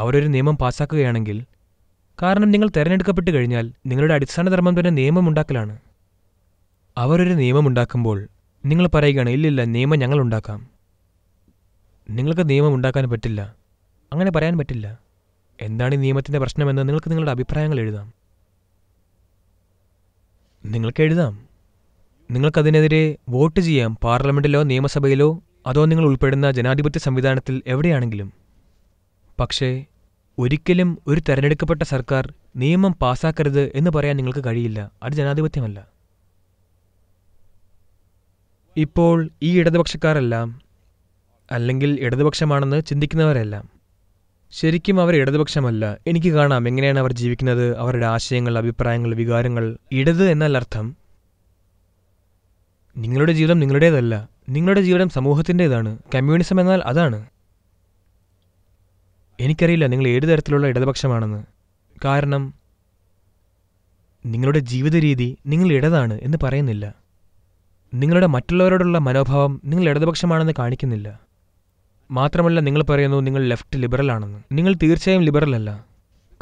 അവരൊരു നിയമം പാസ്സാക്കുകയാണെങ്കിൽ കാരണം നിങ്ങൾ തിരഞ്ഞെടുക്കപ്പെട്ട് കഴിഞ്ഞാൽ നിങ്ങളുടെ അടിസ്ഥാന ധർമ്മം തന്നെ നിയമമുണ്ടാക്കലാണ് അവരൊരു നിയമമുണ്ടാക്കുമ്പോൾ നിങ്ങൾ പറയുകയാണ് ഇല്ലില്ല നിയമം ഞങ്ങൾ ഉണ്ടാക്കാം നിങ്ങൾക്ക് നിയമം ഉണ്ടാക്കാൻ പറ്റില്ല അങ്ങനെ പറയാൻ പറ്റില്ല എന്താണ് ഈ നിയമത്തിൻ്റെ പ്രശ്നമെന്ന് നിങ്ങൾക്ക് നിങ്ങളുടെ അഭിപ്രായങ്ങൾ എഴുതാം നിങ്ങൾക്ക് എഴുതാം നിങ്ങൾക്കതിനെതിരെ വോട്ട് ചെയ്യാം പാർലമെൻറ്റിലോ നിയമസഭയിലോ അതോ നിങ്ങൾ ഉൾപ്പെടുന്ന ജനാധിപത്യ സംവിധാനത്തിൽ എവിടെയാണെങ്കിലും പക്ഷേ ഒരിക്കലും ഒരു തെരഞ്ഞെടുക്കപ്പെട്ട സർക്കാർ നിയമം പാസാക്കരുത് എന്ന് പറയാൻ നിങ്ങൾക്ക് കഴിയില്ല അത് ജനാധിപത്യമല്ല ഇപ്പോൾ ഈ ഇടതുപക്ഷക്കാരെല്ലാം അല്ലെങ്കിൽ ഇടതുപക്ഷമാണെന്ന് ചിന്തിക്കുന്നവരെല്ലാം ശരിക്കും അവർ ഇടതുപക്ഷമല്ല എനിക്ക് കാണാം എങ്ങനെയാണ് അവർ ജീവിക്കുന്നത് അവരുടെ ആശയങ്ങൾ അഭിപ്രായങ്ങൾ വികാരങ്ങൾ ഇടത് എന്നാൽ അർത്ഥം നിങ്ങളുടെ ജീവിതം നിങ്ങളുടേതല്ല നിങ്ങളുടെ ജീവിതം സമൂഹത്തിൻ്റെതാണ് കമ്മ്യൂണിസം എന്നാൽ അതാണ് എനിക്കറിയില്ല നിങ്ങൾ ഏത് തരത്തിലുള്ള ഇടതുപക്ഷമാണെന്ന് കാരണം നിങ്ങളുടെ ജീവിത രീതി നിങ്ങൾ ഇടതാണ് എന്ന് പറയുന്നില്ല നിങ്ങളുടെ മറ്റുള്ളവരോടുള്ള മനോഭാവം നിങ്ങൾ ഇടതുപക്ഷമാണെന്ന് കാണിക്കുന്നില്ല മാത്രമല്ല നിങ്ങൾ പറയുന്നു നിങ്ങൾ ലെഫ്റ്റ് ലിബറൽ ആണെന്ന് നിങ്ങൾ തീർച്ചയായും ലിബറൽ അല്ല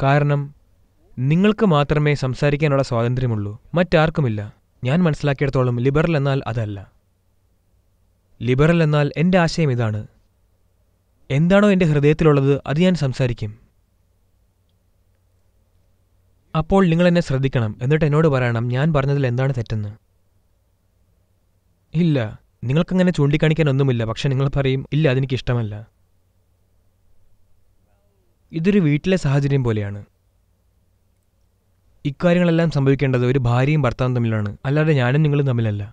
കാരണം നിങ്ങൾക്ക് മാത്രമേ സംസാരിക്കാനുള്ള സ്വാതന്ത്ര്യമുള്ളൂ മറ്റാർക്കുമില്ല ഞാൻ മനസ്സിലാക്കിയിടത്തോളം ലിബറൽ എന്നാൽ അതല്ല ലിബറൽ എന്നാൽ എൻ്റെ ആശയം ഇതാണ് എന്താണോ എൻ്റെ ഹൃദയത്തിലുള്ളത് അത് ഞാൻ സംസാരിക്കും അപ്പോൾ നിങ്ങൾ എന്നെ ശ്രദ്ധിക്കണം എന്നിട്ട് എന്നോട് പറയണം ഞാൻ പറഞ്ഞതിൽ എന്താണ് തെറ്റെന്ന് ഇല്ല നിങ്ങൾക്കങ്ങനെ ചൂണ്ടിക്കാണിക്കാനൊന്നുമില്ല പക്ഷെ നിങ്ങൾ പറയും ഇല്ല അതെനിക്കിഷ്ടമല്ല ഇതൊരു വീട്ടിലെ സാഹചര്യം പോലെയാണ് ഇക്കാര്യങ്ങളെല്ലാം സംഭവിക്കേണ്ടത് ഒരു ഭാര്യയും ഭർത്താവും തമ്മിലാണ് അല്ലാതെ ഞാനും നിങ്ങളും തമ്മിലല്ല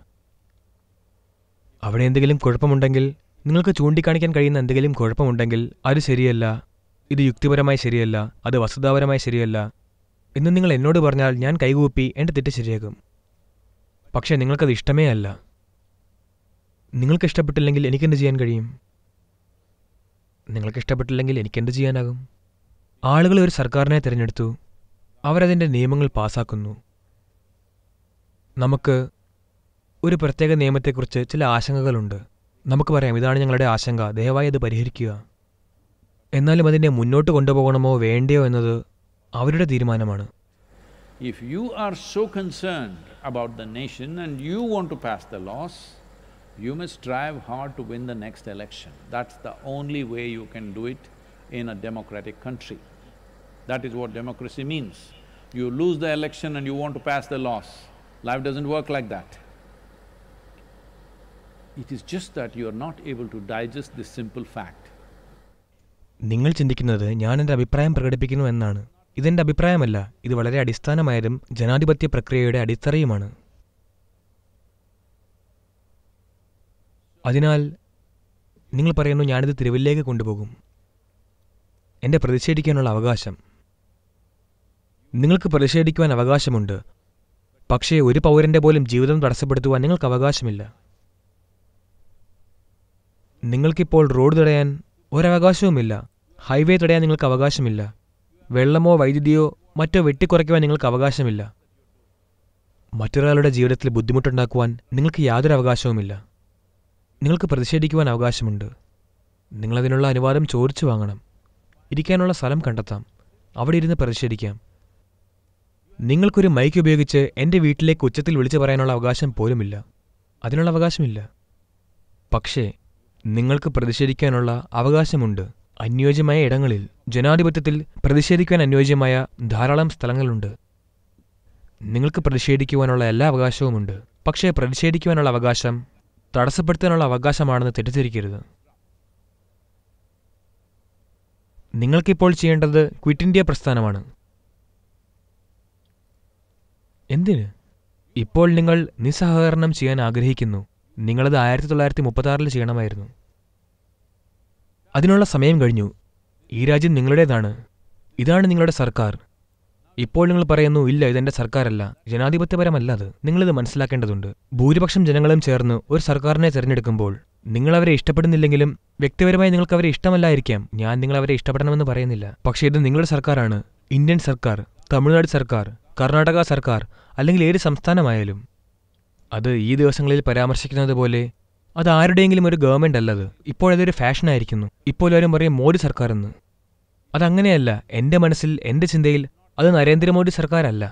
അവിടെ എന്തെങ്കിലും കുഴപ്പമുണ്ടെങ്കിൽ നിങ്ങൾക്ക് ചൂണ്ടിക്കാണിക്കാൻ കഴിയുന്ന എന്തെങ്കിലും കുഴപ്പമുണ്ടെങ്കിൽ അത് ശരിയല്ല ഇത് യുക്തിപരമായി ശരിയല്ല അത് വസ്തുതാപരമായി ശരിയല്ല എന്ന് നിങ്ങൾ എന്നോട് പറഞ്ഞാൽ ഞാൻ കൈകൂപ്പി എൻ്റെ തെറ്റ് ശരിയാകും പക്ഷേ നിങ്ങൾക്കത് ഇഷ്ടമേ അല്ല നിങ്ങൾക്ക് ഇഷ്ടപ്പെട്ടില്ലെങ്കിൽ എനിക്കെന്ത് ചെയ്യാൻ കഴിയും നിങ്ങൾക്ക് ഇഷ്ടപ്പെട്ടില്ലെങ്കിൽ എനിക്കെന്ത് ചെയ്യാനാകും ആളുകൾ ഒരു സർക്കാരിനെ തിരഞ്ഞെടുത്തു അവരതിൻ്റെ നിയമങ്ങൾ പാസാക്കുന്നു നമുക്ക് ഒരു പ്രത്യേക നിയമത്തെക്കുറിച്ച് ചില ആശങ്കകളുണ്ട് നമുക്ക് പറയാം ഇതാണ് ഞങ്ങളുടെ ആശങ്ക ദയവായി അത് പരിഹരിക്കുക എന്നാലും അതിനെ മുന്നോട്ട് കൊണ്ടുപോകണമോ വേണ്ടയോ എന്നത് അവരുടെ തീരുമാനമാണ് if you are so concern about the nation and you want to pass the laws You must strive hard to win the next election. That's the only way you can do it in a democratic country. That is what democracy means. You lose the election and you want to pass the laws. Life doesn't work like that. It is just that you are not able to digest this simple fact. നിങ്ങൾ ചിന്തിക്കുന്നത് ഞാൻ എൻ്റെ അഭിപ്രായം പ്രകടിപ്പിക്കുന്നു എന്നാണ് ഇതെൻ്റെ അഭിപ്രായമല്ല ഇത് വളരെ അടിസ്ഥാനമായതും ജനാധിപത്യ പ്രക്രിയയുടെ അടിത്തറയുമാണ് അതിനാൽ നിങ്ങൾ പറയുന്നു ഞാനിത് തിരുവല്ലേക്ക് കൊണ്ടുപോകും എന്റെ പ്രതിഷേധിക്കാനുള്ള അവകാശം നിങ്ങൾക്ക് പ്രതിഷേധിക്കുവാൻ അവകാശമുണ്ട് പക്ഷേ ഒരു പൗരന്റെ പോലും ജീവിതം തടസ്സപ്പെടുത്തുവാൻ നിങ്ങൾക്ക് അവകാശമില്ല നിങ്ങൾക്കിപ്പോൾ റോഡ് തടയാൻ ഒരവകാശവുമില്ല ഹൈവേ തടയാൻ നിങ്ങൾക്ക് അവകാശമില്ല വെള്ളമോ വൈദ്യുതിയോ മറ്റോ വെട്ടിക്കുറയ്ക്കുവാൻ നിങ്ങൾക്ക് അവകാശമില്ല മറ്റൊരാളുടെ ജീവിതത്തിൽ ബുദ്ധിമുട്ടുണ്ടാക്കുവാൻ നിങ്ങൾക്ക് യാതൊരു അവകാശവുമില്ല നിങ്ങൾക്ക് പ്രതിഷേധിക്കുവാൻ അവകാശമുണ്ട് നിങ്ങളതിനുള്ള അനുവാദം ചോദിച്ചു വാങ്ങണം ഇരിക്കാനുള്ള സ്ഥലം കണ്ടെത്താം അവിടെ ഇരുന്ന് പ്രതിഷേധിക്കാം നിങ്ങൾക്കൊരു മൈക്ക് ഉപയോഗിച്ച് എൻ്റെ വീട്ടിലേക്ക് ഉച്ചത്തിൽ വിളിച്ചു പറയാനുള്ള അവകാശം പോലുമില്ല അതിനുള്ള അവകാശമില്ല പക്ഷേ നിങ്ങൾക്ക് പ്രതിഷേധിക്കാനുള്ള അവകാശമുണ്ട് അനുയോജ്യമായ ഇടങ്ങളിൽ ജനാധിപത്യത്തിൽ പ്രതിഷേധിക്കാൻ അനുയോജ്യമായ ധാരാളം സ്ഥലങ്ങളുണ്ട് നിങ്ങൾക്ക് പ്രതിഷേധിക്കുവാനുള്ള എല്ലാ അവകാശവുമുണ്ട് പക്ഷേ പ്രതിഷേധിക്കുവാനുള്ള അവകാശം തടസ്സപ്പെടുത്താനുള്ള അവകാശമാണെന്ന് തെറ്റിദ്ധരിക്കരുത് നിങ്ങൾക്കിപ്പോൾ ചെയ്യേണ്ടത് ക്വിറ്റ് ഇന്ത്യ പ്രസ്ഥാനമാണ് എന്തിന് ഇപ്പോൾ നിങ്ങൾ നിസ്സഹകരണം ചെയ്യാൻ ആഗ്രഹിക്കുന്നു നിങ്ങളത് ആയിരത്തി തൊള്ളായിരത്തി മുപ്പത്തി ചെയ്യണമായിരുന്നു അതിനുള്ള സമയം കഴിഞ്ഞു ഈ രാജ്യം നിങ്ങളുടേതാണ് ഇതാണ് നിങ്ങളുടെ സർക്കാർ ഇപ്പോൾ നിങ്ങൾ പറയുന്നു ഇല്ല ഇതെന്റെ സർക്കാരല്ല ജനാധിപത്യപരമല്ല അത് നിങ്ങളിത് മനസ്സിലാക്കേണ്ടതുണ്ട് ഭൂരിപക്ഷം ജനങ്ങളും ചേർന്ന് ഒരു സർക്കാരിനെ തിരഞ്ഞെടുക്കുമ്പോൾ നിങ്ങൾ അവരെ ഇഷ്ടപ്പെടുന്നില്ലെങ്കിലും വ്യക്തിപരമായി നിങ്ങൾക്ക് അവരെ ഇഷ്ടമല്ലായിരിക്കാം ഞാൻ നിങ്ങൾ അവരെ ഇഷ്ടപ്പെടണമെന്ന് പറയുന്നില്ല പക്ഷേ ഇത് നിങ്ങളുടെ സർക്കാരാണ് ഇന്ത്യൻ സർക്കാർ തമിഴ്നാട് സർക്കാർ കർണാടക സർക്കാർ അല്ലെങ്കിൽ ഏത് സംസ്ഥാനമായാലും അത് ഈ ദിവസങ്ങളിൽ പരാമർശിക്കുന്നത് പോലെ അത് ആരുടെയെങ്കിലും ഒരു ഗവൺമെന്റ് അല്ലത് ഇപ്പോഴതൊരു ഫാഷനായിരിക്കുന്നു ഇപ്പോൾ ആരും പറയും മോഡി സർക്കാർ എന്ന് അതങ്ങനെയല്ല എൻ്റെ മനസ്സിൽ എൻ്റെ ചിന്തയിൽ അത് നരേന്ദ്രമോദി സർക്കാരല്ല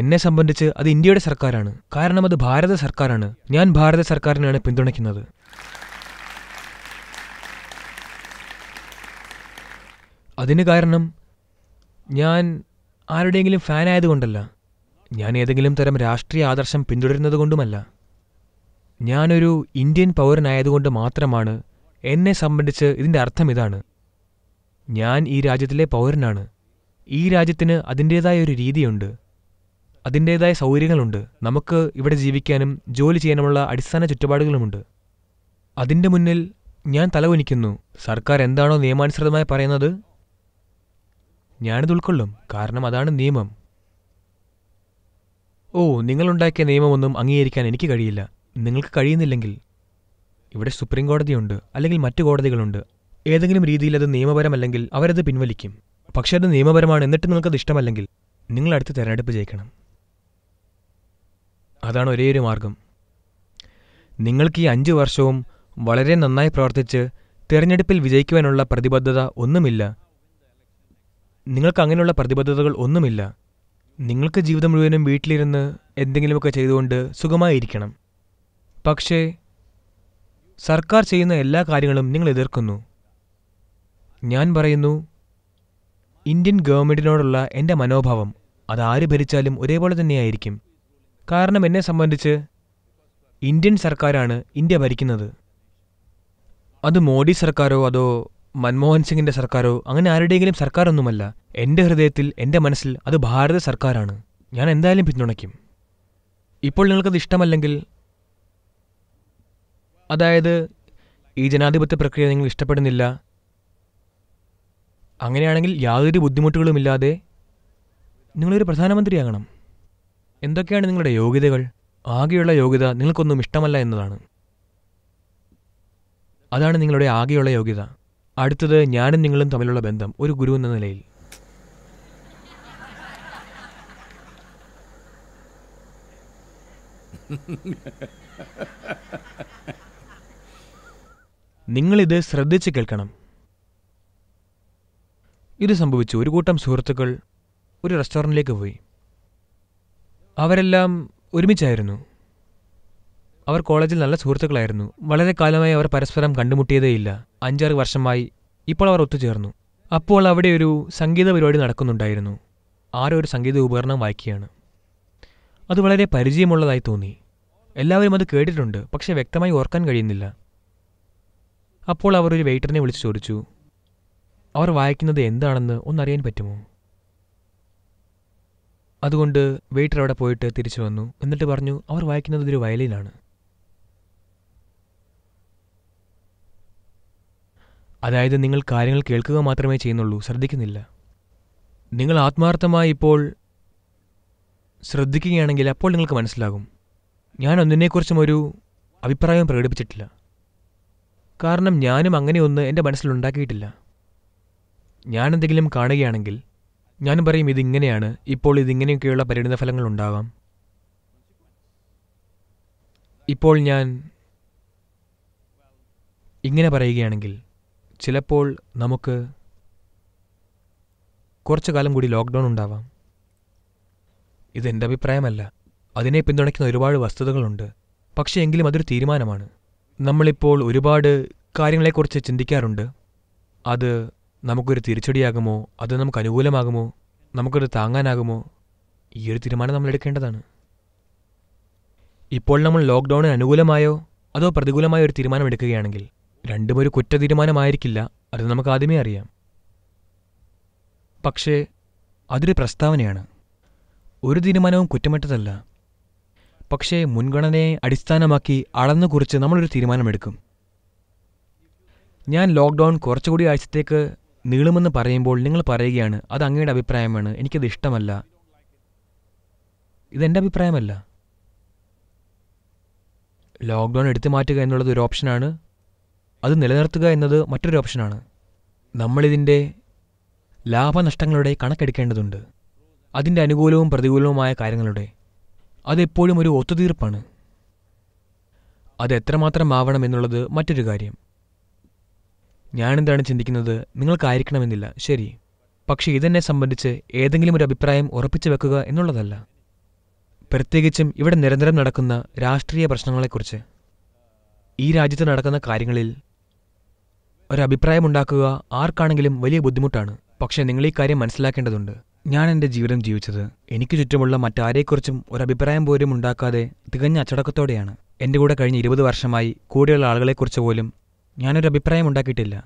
എന്നെ സംബന്ധിച്ച് അത് ഇന്ത്യയുടെ സർക്കാരാണ് കാരണം അത് ഭാരത സർക്കാരാണ് ഞാൻ ഭാരത സർക്കാരിനെയാണ് പിന്തുണയ്ക്കുന്നത് അതിന് കാരണം ഞാൻ ആരുടെയെങ്കിലും ഫാൻ ആയതുകൊണ്ടല്ല ഞാൻ ഏതെങ്കിലും തരം രാഷ്ട്രീയ ആദർശം കൊണ്ടുമല്ല ഞാനൊരു ഇന്ത്യൻ പൗരനായതുകൊണ്ട് മാത്രമാണ് എന്നെ സംബന്ധിച്ച് ഇതിൻ്റെ അർത്ഥം ഇതാണ് ഞാൻ ഈ രാജ്യത്തിലെ പൗരനാണ് ഈ രാജ്യത്തിന് അതിൻ്റേതായ ഒരു രീതിയുണ്ട് അതിൻ്റേതായ സൗകര്യങ്ങളുണ്ട് നമുക്ക് ഇവിടെ ജീവിക്കാനും ജോലി ചെയ്യാനുമുള്ള അടിസ്ഥാന ചുറ്റുപാടുകളുമുണ്ട് അതിൻ്റെ മുന്നിൽ ഞാൻ തലകുനിക്കുന്നു സർക്കാർ എന്താണോ നിയമാനുസൃതമായി പറയുന്നത് ഞാനിത് ഉൾക്കൊള്ളും കാരണം അതാണ് നിയമം ഓ നിങ്ങളുണ്ടാക്കിയ നിയമമൊന്നും അംഗീകരിക്കാൻ എനിക്ക് കഴിയില്ല നിങ്ങൾക്ക് കഴിയുന്നില്ലെങ്കിൽ ഇവിടെ സുപ്രീം കോടതിയുണ്ട് അല്ലെങ്കിൽ മറ്റു കോടതികളുണ്ട് ഏതെങ്കിലും രീതിയിൽ അത് നിയമപരമല്ലെങ്കിൽ അവരത് പിൻവലിക്കും പക്ഷേ അത് നിയമപരമാണ് എന്നിട്ട് നിങ്ങൾക്കത് ഇഷ്ടമല്ലെങ്കിൽ നിങ്ങൾ അടുത്ത തിരഞ്ഞെടുപ്പ് ജയിക്കണം അതാണ് ഒരേയൊരു മാർഗം നിങ്ങൾക്ക് ഈ അഞ്ച് വർഷവും വളരെ നന്നായി പ്രവർത്തിച്ച് തിരഞ്ഞെടുപ്പിൽ വിജയിക്കുവാനുള്ള പ്രതിബദ്ധത ഒന്നുമില്ല നിങ്ങൾക്ക് അങ്ങനെയുള്ള പ്രതിബദ്ധതകൾ ഒന്നുമില്ല നിങ്ങൾക്ക് ജീവിതം മുഴുവനും വീട്ടിലിരുന്ന് എന്തെങ്കിലുമൊക്കെ ചെയ്തുകൊണ്ട് സുഖമായിരിക്കണം പക്ഷേ സർക്കാർ ചെയ്യുന്ന എല്ലാ കാര്യങ്ങളും നിങ്ങൾ എതിർക്കുന്നു ഞാൻ പറയുന്നു ഇന്ത്യൻ ഗവൺമെന്റിനോടുള്ള എൻ്റെ മനോഭാവം അതാര് ഭരിച്ചാലും ഒരേപോലെ തന്നെയായിരിക്കും കാരണം എന്നെ സംബന്ധിച്ച് ഇന്ത്യൻ സർക്കാരാണ് ഇന്ത്യ ഭരിക്കുന്നത് അത് മോഡി സർക്കാരോ അതോ മൻമോഹൻ സിംഗിൻ്റെ സർക്കാരോ അങ്ങനെ ആരുടെയെങ്കിലും സർക്കാരൊന്നുമല്ല എൻ്റെ ഹൃദയത്തിൽ എൻ്റെ മനസ്സിൽ അത് ഭാരത സർക്കാരാണ് ഞാൻ എന്തായാലും പിന്തുണയ്ക്കും ഇപ്പോൾ നിങ്ങൾക്കത് ഇഷ്ടമല്ലെങ്കിൽ അതായത് ഈ ജനാധിപത്യ പ്രക്രിയ നിങ്ങൾ ഇഷ്ടപ്പെടുന്നില്ല അങ്ങനെയാണെങ്കിൽ യാതൊരു ബുദ്ധിമുട്ടുകളുമില്ലാതെ നിങ്ങളൊരു പ്രധാനമന്ത്രിയാകണം എന്തൊക്കെയാണ് നിങ്ങളുടെ യോഗ്യതകൾ ആകെയുള്ള യോഗ്യത നിങ്ങൾക്കൊന്നും ഇഷ്ടമല്ല എന്നതാണ് അതാണ് നിങ്ങളുടെ ആകെയുള്ള യോഗ്യത അടുത്തത് ഞാനും നിങ്ങളും തമ്മിലുള്ള ബന്ധം ഒരു ഗുരു എന്ന നിലയിൽ നിങ്ങളിത് ശ്രദ്ധിച്ച് കേൾക്കണം ഇത് സംഭവിച്ചു ഒരു കൂട്ടം സുഹൃത്തുക്കൾ ഒരു റെസ്റ്റോറൻറ്റിലേക്ക് പോയി അവരെല്ലാം ഒരുമിച്ചായിരുന്നു അവർ കോളേജിൽ നല്ല സുഹൃത്തുക്കളായിരുന്നു വളരെ കാലമായി അവർ പരസ്പരം കണ്ടുമുട്ടിയതേയില്ല അഞ്ചാറ് വർഷമായി ഇപ്പോൾ അവർ ഒത്തുചേർന്നു അപ്പോൾ അവിടെ ഒരു സംഗീത പരിപാടി നടക്കുന്നുണ്ടായിരുന്നു ആരോ ഒരു സംഗീത ഉപകരണം വായിക്കുകയാണ് അത് വളരെ പരിചയമുള്ളതായി തോന്നി എല്ലാവരും അത് കേട്ടിട്ടുണ്ട് പക്ഷേ വ്യക്തമായി ഓർക്കാൻ കഴിയുന്നില്ല അപ്പോൾ അവർ ഒരു വെയിറ്ററിനെ വിളിച്ചു ചോദിച്ചു അവർ വായിക്കുന്നത് എന്താണെന്ന് ഒന്നറിയാൻ പറ്റുമോ അതുകൊണ്ട് വെയിറ്റർ അവിടെ പോയിട്ട് തിരിച്ചു വന്നു എന്നിട്ട് പറഞ്ഞു അവർ വായിക്കുന്നത് ഒരു വയലിനാണ് അതായത് നിങ്ങൾ കാര്യങ്ങൾ കേൾക്കുക മാത്രമേ ചെയ്യുന്നുള്ളൂ ശ്രദ്ധിക്കുന്നില്ല നിങ്ങൾ ആത്മാർത്ഥമായി ഇപ്പോൾ ശ്രദ്ധിക്കുകയാണെങ്കിൽ അപ്പോൾ നിങ്ങൾക്ക് മനസ്സിലാകും ഞാൻ ഒന്നിനെക്കുറിച്ചും ഒരു അഭിപ്രായം പ്രകടിപ്പിച്ചിട്ടില്ല കാരണം ഞാനും അങ്ങനെയൊന്ന് എൻ്റെ മനസ്സിലുണ്ടാക്കിയിട്ടില്ല ഞാൻ എന്തെങ്കിലും കാണുകയാണെങ്കിൽ ഞാൻ പറയും ഇതിങ്ങനെയാണ് ഇപ്പോൾ ഇതിങ്ങനെയൊക്കെയുള്ള ഉണ്ടാവാം ഇപ്പോൾ ഞാൻ ഇങ്ങനെ പറയുകയാണെങ്കിൽ ചിലപ്പോൾ നമുക്ക് കുറച്ചു കാലം കൂടി ലോക്ക്ഡൗൺ ഉണ്ടാവാം ഇതെൻ്റെ അഭിപ്രായമല്ല അതിനെ പിന്തുണയ്ക്കുന്ന ഒരുപാട് വസ്തുതകളുണ്ട് പക്ഷേ എങ്കിലും അതൊരു തീരുമാനമാണ് നമ്മളിപ്പോൾ ഒരുപാട് കാര്യങ്ങളെക്കുറിച്ച് ചിന്തിക്കാറുണ്ട് അത് നമുക്കൊരു തിരിച്ചടിയാകുമോ അത് നമുക്ക് അനുകൂലമാകുമോ നമുക്കത് താങ്ങാനാകുമോ ഈ ഒരു തീരുമാനം നമ്മൾ എടുക്കേണ്ടതാണ് ഇപ്പോൾ നമ്മൾ ലോക്ക്ഡൗണിന് അനുകൂലമായോ അതോ പ്രതികൂലമായോ ഒരു തീരുമാനം എടുക്കുകയാണെങ്കിൽ രണ്ടും ഒരു കുറ്റ തീരുമാനമായിരിക്കില്ല അത് നമുക്ക് ആദ്യമേ അറിയാം പക്ഷേ അതൊരു പ്രസ്താവനയാണ് ഒരു തീരുമാനവും കുറ്റമറ്റതല്ല പക്ഷേ മുൻഗണനയെ അടിസ്ഥാനമാക്കി അളന്നു കുറിച്ച് നമ്മളൊരു തീരുമാനമെടുക്കും ഞാൻ ലോക്ക്ഡൗൺ കുറച്ചുകൂടി ആഴ്ചത്തേക്ക് നീളുമെന്ന് പറയുമ്പോൾ നിങ്ങൾ പറയുകയാണ് അത് അങ്ങയുടെ അഭിപ്രായമാണ് എനിക്കത് ഇഷ്ടമല്ല ഇതെൻ്റെ അഭിപ്രായമല്ല ലോക്ക്ഡൗൺ എടുത്തു മാറ്റുക എന്നുള്ളത് ഒരു ഓപ്ഷനാണ് അത് നിലനിർത്തുക എന്നത് മറ്റൊരു ഓപ്ഷനാണ് നമ്മളിതിൻ്റെ ലാഭനഷ്ടങ്ങളുടെ കണക്കെടുക്കേണ്ടതുണ്ട് അതിൻ്റെ അനുകൂലവും പ്രതികൂലവുമായ കാര്യങ്ങളുടെ അതെപ്പോഴും ഒരു ഒത്തുതീർപ്പാണ് അത് എത്രമാത്രം ആവണം എന്നുള്ളത് മറ്റൊരു കാര്യം ഞാനെന്താണ് ചിന്തിക്കുന്നത് നിങ്ങൾക്കായിരിക്കണമെന്നില്ല ശരി പക്ഷേ ഇതെന്നെ സംബന്ധിച്ച് ഏതെങ്കിലും ഒരു അഭിപ്രായം ഉറപ്പിച്ചു വെക്കുക എന്നുള്ളതല്ല പ്രത്യേകിച്ചും ഇവിടെ നിരന്തരം നടക്കുന്ന രാഷ്ട്രീയ പ്രശ്നങ്ങളെക്കുറിച്ച് ഈ രാജ്യത്ത് നടക്കുന്ന കാര്യങ്ങളിൽ ഒരഭിപ്രായമുണ്ടാക്കുക ആർക്കാണെങ്കിലും വലിയ ബുദ്ധിമുട്ടാണ് പക്ഷേ നിങ്ങൾ ഈ കാര്യം മനസ്സിലാക്കേണ്ടതുണ്ട് ഞാൻ എൻ്റെ ജീവിതം ജീവിച്ചത് എനിക്ക് ചുറ്റുമുള്ള മറ്റാരെക്കുറിച്ചും ഒരഭിപ്രായം പോലും ഉണ്ടാക്കാതെ തികഞ്ഞ അച്ചടക്കത്തോടെയാണ് എൻ്റെ കൂടെ കഴിഞ്ഞ ഇരുപത് വർഷമായി കൂടെയുള്ള ആളുകളെക്കുറിച്ച് പോലും ഞാനൊരു അഭിപ്രായം ഉണ്ടാക്കിയിട്ടില്ല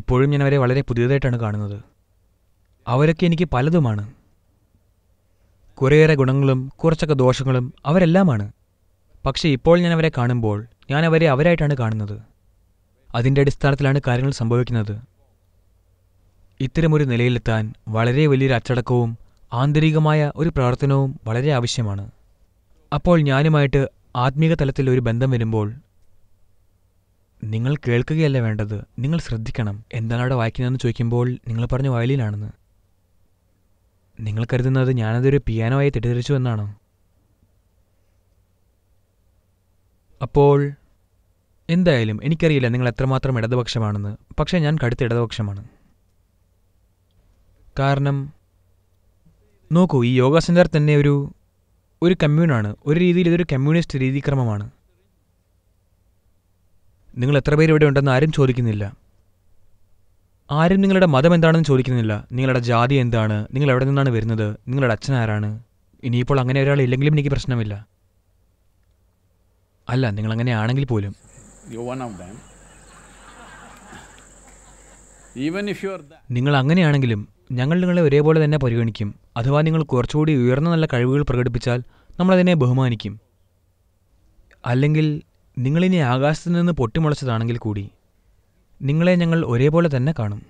ഇപ്പോഴും ഞാൻ അവരെ വളരെ പുതിയതായിട്ടാണ് കാണുന്നത് അവരൊക്കെ എനിക്ക് പലതുമാണ് കുറേയേറെ ഗുണങ്ങളും കുറച്ചൊക്കെ ദോഷങ്ങളും അവരെല്ലാമാണ് പക്ഷേ ഇപ്പോൾ ഞാൻ അവരെ കാണുമ്പോൾ ഞാൻ അവരെ അവരായിട്ടാണ് കാണുന്നത് അതിൻ്റെ അടിസ്ഥാനത്തിലാണ് കാര്യങ്ങൾ സംഭവിക്കുന്നത് ഇത്തരമൊരു നിലയിലെത്താൻ വളരെ വലിയൊരു അച്ചടക്കവും ആന്തരികമായ ഒരു പ്രവർത്തനവും വളരെ ആവശ്യമാണ് അപ്പോൾ ഞാനുമായിട്ട് ആത്മീക തലത്തിൽ ഒരു ബന്ധം വരുമ്പോൾ നിങ്ങൾ കേൾക്കുകയല്ല വേണ്ടത് നിങ്ങൾ ശ്രദ്ധിക്കണം എന്താണ് അവിടെ വായിക്കുന്നതെന്ന് ചോദിക്കുമ്പോൾ നിങ്ങൾ പറഞ്ഞു വയലിനാണെന്ന് നിങ്ങൾ കരുതുന്നത് ഞാനതൊരു പിയാനോ ആയി തെറ്റിദ്ധരിച്ചു എന്നാണോ അപ്പോൾ എന്തായാലും എനിക്കറിയില്ല നിങ്ങൾ എത്രമാത്രം ഇടതുപക്ഷമാണെന്ന് പക്ഷേ ഞാൻ കടുത്ത ഇടതുപക്ഷമാണ് കാരണം നോക്കൂ ഈ യോഗ സെൻറ്റർ തന്നെ ഒരു ഒരു കമ്മ്യൂണാണ് ഒരു രീതിയിൽ ഇതൊരു കമ്മ്യൂണിസ്റ്റ് രീതിക്രമമാണ് നിങ്ങൾ എത്ര പേര് ഇവിടെ ഉണ്ടെന്ന് ആരും ചോദിക്കുന്നില്ല ആരും നിങ്ങളുടെ മതം എന്താണെന്ന് ചോദിക്കുന്നില്ല നിങ്ങളുടെ ജാതി എന്താണ് നിങ്ങൾ എവിടെ നിന്നാണ് വരുന്നത് നിങ്ങളുടെ അച്ഛൻ ആരാണ് ഇനിയിപ്പോൾ അങ്ങനെ ഒരാൾ ഇല്ലെങ്കിലും എനിക്ക് പ്രശ്നമില്ല അല്ല നിങ്ങൾ അങ്ങനെ ആണെങ്കിൽ പോലും നിങ്ങൾ അങ്ങനെയാണെങ്കിലും ഞങ്ങൾ നിങ്ങളെ ഒരേപോലെ തന്നെ പരിഗണിക്കും അഥവാ നിങ്ങൾ കുറച്ചുകൂടി ഉയർന്ന നല്ല കഴിവുകൾ പ്രകടിപ്പിച്ചാൽ നമ്മളതിനെ ബഹുമാനിക്കും അല്ലെങ്കിൽ നിങ്ങളിനി ആകാശത്തു നിന്ന് പൊട്ടിമുളച്ചതാണെങ്കിൽ കൂടി നിങ്ങളെ ഞങ്ങൾ ഒരേപോലെ തന്നെ കാണും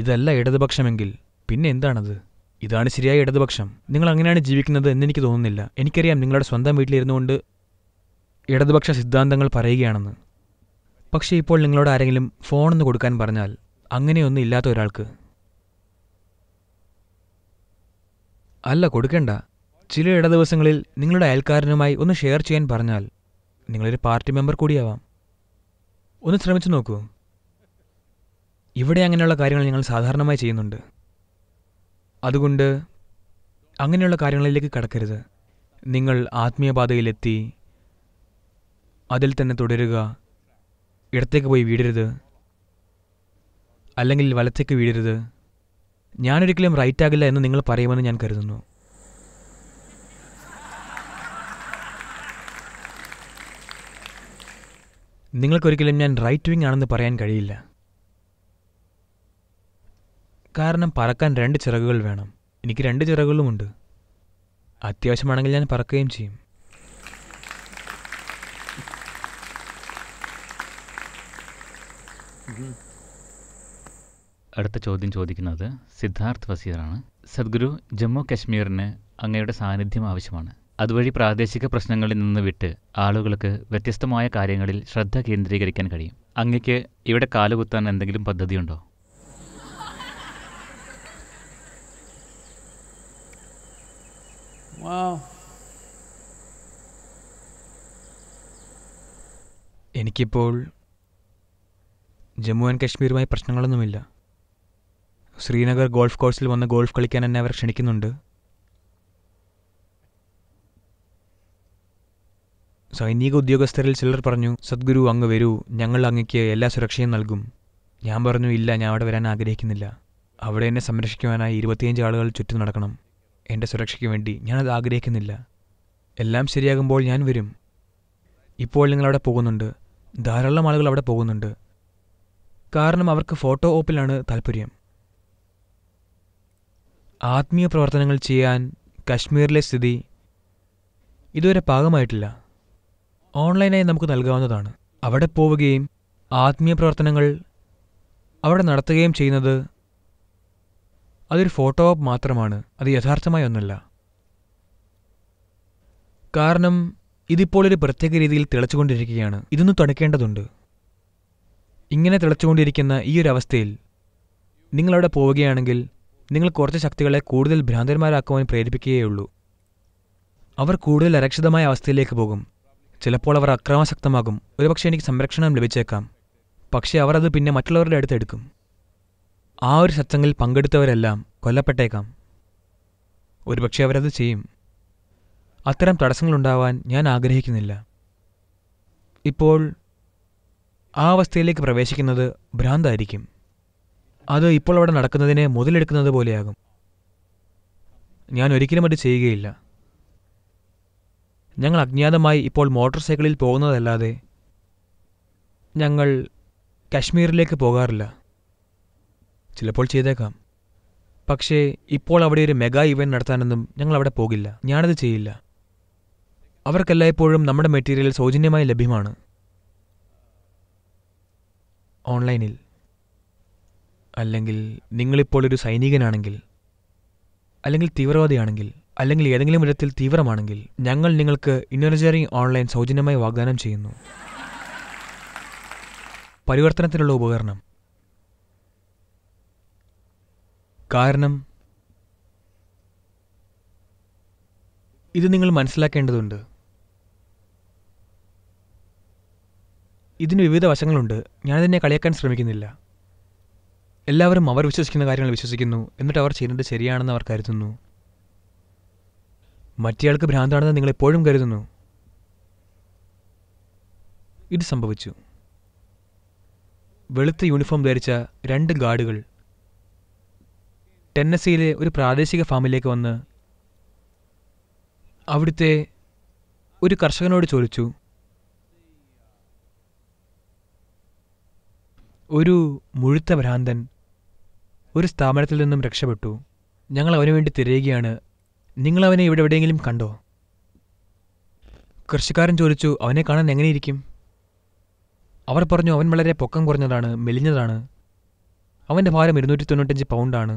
ഇതല്ല ഇടതുപക്ഷമെങ്കിൽ പിന്നെ എന്താണത് ഇതാണ് ശരിയായ ഇടതുപക്ഷം നിങ്ങൾ അങ്ങനെയാണ് ജീവിക്കുന്നത് എന്നെനിക്ക് തോന്നുന്നില്ല എനിക്കറിയാം നിങ്ങളുടെ സ്വന്തം വീട്ടിലിരുന്നുകൊണ്ട് ഇടതുപക്ഷ സിദ്ധാന്തങ്ങൾ പറയുകയാണെന്ന് പക്ഷേ ഇപ്പോൾ നിങ്ങളോട് ആരെങ്കിലും ഫോണൊന്ന് കൊടുക്കാൻ പറഞ്ഞാൽ അങ്ങനെയൊന്നും ഇല്ലാത്ത ഒരാൾക്ക് അല്ല കൊടുക്കണ്ട ചില ഇട ദിവസങ്ങളിൽ നിങ്ങളുടെ അയൽക്കാരനുമായി ഒന്ന് ഷെയർ ചെയ്യാൻ പറഞ്ഞാൽ നിങ്ങളൊരു പാർട്ടി മെമ്പർ കൂടിയാവാം ഒന്ന് ശ്രമിച്ചു നോക്കൂ ഇവിടെ അങ്ങനെയുള്ള കാര്യങ്ങൾ ഞങ്ങൾ സാധാരണമായി ചെയ്യുന്നുണ്ട് അതുകൊണ്ട് അങ്ങനെയുള്ള കാര്യങ്ങളിലേക്ക് കടക്കരുത് നിങ്ങൾ ആത്മീയപാതയിലെത്തി അതിൽ തന്നെ തുടരുക ഇടത്തേക്ക് പോയി വീടരുത് അല്ലെങ്കിൽ വലത്തേക്ക് വീടരുത് ഞാനൊരിക്കലും റൈറ്റ് ആകില്ല എന്ന് നിങ്ങൾ പറയുമെന്ന് ഞാൻ കരുതുന്നു നിങ്ങൾക്കൊരിക്കലും ഞാൻ റൈറ്റ് വിങ് ആണെന്ന് പറയാൻ കഴിയില്ല കാരണം പറക്കാൻ രണ്ട് ചിറകുകൾ വേണം എനിക്ക് രണ്ട് ചിറകുകളുമുണ്ട് അത്യാവശ്യമാണെങ്കിൽ ഞാൻ പറക്കുകയും ചെയ്യും അടുത്ത ചോദ്യം ചോദിക്കുന്നത് സിദ്ധാർത്ഥ് വസീറാണ് സദ്ഗുരു ജമ്മു കശ്മീരിന് അങ്ങയുടെ സാന്നിധ്യം ആവശ്യമാണ് അതുവഴി പ്രാദേശിക പ്രശ്നങ്ങളിൽ നിന്ന് വിട്ട് ആളുകൾക്ക് വ്യത്യസ്തമായ കാര്യങ്ങളിൽ ശ്രദ്ധ കേന്ദ്രീകരിക്കാൻ കഴിയും അങ്ങയ്ക്ക് ഇവിടെ കാലുകുത്താൻ എന്തെങ്കിലും പദ്ധതിയുണ്ടോ എനിക്കിപ്പോൾ ജമ്മു ആൻഡ് കശ്മീരുമായി പ്രശ്നങ്ങളൊന്നുമില്ല ശ്രീനഗർ ഗോൾഫ് കോഴ്സിൽ വന്ന് ഗോൾഫ് കളിക്കാൻ എന്നെ അവർ ക്ഷണിക്കുന്നുണ്ട് സൈനിക ഉദ്യോഗസ്ഥരിൽ ചിലർ പറഞ്ഞു സദ്ഗുരു അങ്ങ് വരൂ ഞങ്ങൾ അങ്ങയ്ക്ക് എല്ലാ സുരക്ഷയും നൽകും ഞാൻ പറഞ്ഞു ഇല്ല ഞാൻ അവിടെ വരാൻ ആഗ്രഹിക്കുന്നില്ല അവിടെ എന്നെ സംരക്ഷിക്കുവാനായി ഇരുപത്തിയഞ്ച് ആളുകൾ ചുറ്റും നടക്കണം എൻ്റെ സുരക്ഷയ്ക്ക് വേണ്ടി ഞാനത് ആഗ്രഹിക്കുന്നില്ല എല്ലാം ശരിയാകുമ്പോൾ ഞാൻ വരും ഇപ്പോൾ നിങ്ങളവിടെ പോകുന്നുണ്ട് ധാരാളം ആളുകൾ അവിടെ പോകുന്നുണ്ട് കാരണം അവർക്ക് ഫോട്ടോ ഓപ്പിലാണ് താല്പര്യം ആത്മീയ പ്രവർത്തനങ്ങൾ ചെയ്യാൻ കശ്മീരിലെ സ്ഥിതി ഇതുവരെ പാകമായിട്ടില്ല ഓൺലൈനായി നമുക്ക് നൽകാവുന്നതാണ് അവിടെ പോവുകയും ആത്മീയ പ്രവർത്തനങ്ങൾ അവിടെ നടത്തുകയും ചെയ്യുന്നത് അതൊരു ഫോട്ടോ ഓപ്പ് മാത്രമാണ് അത് യഥാർത്ഥമായി ഒന്നല്ല കാരണം ഇതിപ്പോൾ ഒരു പ്രത്യേക രീതിയിൽ തിളച്ചുകൊണ്ടിരിക്കുകയാണ് ഇതൊന്ന് തുടക്കേണ്ടതുണ്ട് ഇങ്ങനെ തിളച്ചുകൊണ്ടിരിക്കുന്ന ഈ ഒരു അവസ്ഥയിൽ നിങ്ങളവിടെ പോവുകയാണെങ്കിൽ നിങ്ങൾ കുറച്ച് ശക്തികളെ കൂടുതൽ ഭ്രാന്തന്മാരാക്കുവാൻ പ്രേരിപ്പിക്കുകയുള്ളൂ അവർ കൂടുതൽ അരക്ഷിതമായ അവസ്ഥയിലേക്ക് പോകും ചിലപ്പോൾ അവർ അക്രമാസക്തമാകും ഒരുപക്ഷെ എനിക്ക് സംരക്ഷണം ലഭിച്ചേക്കാം പക്ഷേ അവർ അത് പിന്നെ മറ്റുള്ളവരുടെ അടുത്ത് എടുക്കും ആ ഒരു സത്സംഗിൽ പങ്കെടുത്തവരെല്ലാം കൊല്ലപ്പെട്ടേക്കാം ഒരുപക്ഷെ അവരത് ചെയ്യും അത്തരം തടസ്സങ്ങളുണ്ടാവാൻ ഞാൻ ആഗ്രഹിക്കുന്നില്ല ഇപ്പോൾ ആ അവസ്ഥയിലേക്ക് പ്രവേശിക്കുന്നത് ഭ്രാന്തായിരിക്കും അത് ഇപ്പോൾ അവിടെ നടക്കുന്നതിനെ മുതലെടുക്കുന്നത് പോലെയാകും ഞാൻ ഒരിക്കലും അത് ചെയ്യുകയില്ല ഞങ്ങൾ അജ്ഞാതമായി ഇപ്പോൾ മോട്ടോർ സൈക്കിളിൽ പോകുന്നതല്ലാതെ ഞങ്ങൾ കശ്മീരിലേക്ക് പോകാറില്ല ചിലപ്പോൾ ചെയ്തേക്കാം പക്ഷേ ഇപ്പോൾ അവിടെ ഒരു മെഗാ ഇവൻറ്റ് നടത്താനൊന്നും ഞങ്ങൾ അവിടെ പോകില്ല ഞാനത് ചെയ്യില്ല അവർക്കെല്ലായ്പ്പോഴും നമ്മുടെ മെറ്റീരിയൽ സൗജന്യമായി ലഭ്യമാണ് ഓൺലൈനിൽ അല്ലെങ്കിൽ നിങ്ങളിപ്പോൾ ഒരു സൈനികനാണെങ്കിൽ അല്ലെങ്കിൽ തീവ്രവാദിയാണെങ്കിൽ അല്ലെങ്കിൽ ഏതെങ്കിലും വിധത്തിൽ തീവ്രമാണെങ്കിൽ ഞങ്ങൾ നിങ്ങൾക്ക് ഇന്നർജിയറിംഗ് ഓൺലൈൻ സൗജന്യമായി വാഗ്ദാനം ചെയ്യുന്നു പരിവർത്തനത്തിനുള്ള ഉപകരണം കാരണം ഇത് നിങ്ങൾ മനസ്സിലാക്കേണ്ടതുണ്ട് ഇതിന് വിവിധ വശങ്ങളുണ്ട് ഞാനിതിനെ കളിയാക്കാൻ ശ്രമിക്കുന്നില്ല എല്ലാവരും അവർ വിശ്വസിക്കുന്ന കാര്യങ്ങൾ വിശ്വസിക്കുന്നു എന്നിട്ട് അവർ ചെയ്യുന്നത് ശരിയാണെന്ന് അവർ കരുതുന്നു മറ്റേയാൾക്ക് ഭ്രാന്താണെന്ന് നിങ്ങൾ എപ്പോഴും കരുതുന്നു ഇത് സംഭവിച്ചു വെളുത്ത യൂണിഫോം ധരിച്ച രണ്ട് ഗാർഡുകൾ ടെന്നസിയിലെ ഒരു പ്രാദേശിക ഫാമിലേക്ക് വന്ന് അവിടുത്തെ ഒരു കർഷകനോട് ചോദിച്ചു ഒരു മുഴുത്ത ഭ്രാന്തൻ ഒരു സ്ഥാപനത്തിൽ നിന്നും രക്ഷപ്പെട്ടു ഞങ്ങൾ അവനുവേണ്ടി തിരയുകയാണ് നിങ്ങൾ അവനെ ഇവിടെ എവിടെയെങ്കിലും കണ്ടോ കൃഷിക്കാരൻ ചോദിച്ചു അവനെ കാണാൻ എങ്ങനെയിരിക്കും അവർ പറഞ്ഞു അവൻ വളരെ പൊക്കം കുറഞ്ഞതാണ് മെലിഞ്ഞതാണ് അവൻ്റെ ഭാരം ഇരുന്നൂറ്റി തൊണ്ണൂറ്റഞ്ച് പൗണ്ടാണ്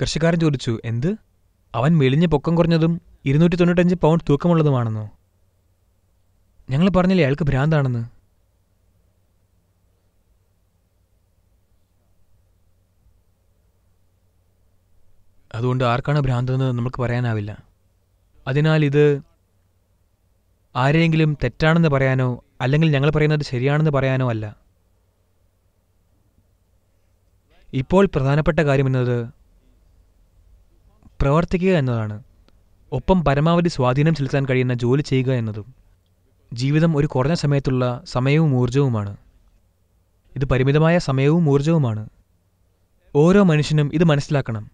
കൃഷിക്കാരൻ ചോദിച്ചു എന്ത് അവൻ മെലിഞ്ഞ് പൊക്കം കുറഞ്ഞതും ഇരുന്നൂറ്റി തൊണ്ണൂറ്റഞ്ച് പൗണ്ട് തൂക്കമുള്ളതുമാണെന്നോ ഞങ്ങൾ പറഞ്ഞില്ലേ അയാൾക്ക് ഭ്രാന്താണെന്ന് അതുകൊണ്ട് ആർക്കാണ് ഭ്രാന്തെന്ന് നമുക്ക് പറയാനാവില്ല അതിനാൽ ഇത് ആരെയെങ്കിലും തെറ്റാണെന്ന് പറയാനോ അല്ലെങ്കിൽ ഞങ്ങൾ പറയുന്നത് ശരിയാണെന്ന് പറയാനോ അല്ല ഇപ്പോൾ പ്രധാനപ്പെട്ട കാര്യം എന്നത് പ്രവർത്തിക്കുക എന്നതാണ് ഒപ്പം പരമാവധി സ്വാധീനം ചെലുത്താൻ കഴിയുന്ന ജോലി ചെയ്യുക എന്നതും ജീവിതം ഒരു കുറഞ്ഞ സമയത്തുള്ള സമയവും ഊർജവുമാണ് ഇത് പരിമിതമായ സമയവും ഊർജവുമാണ് ഓരോ മനുഷ്യനും ഇത് മനസ്സിലാക്കണം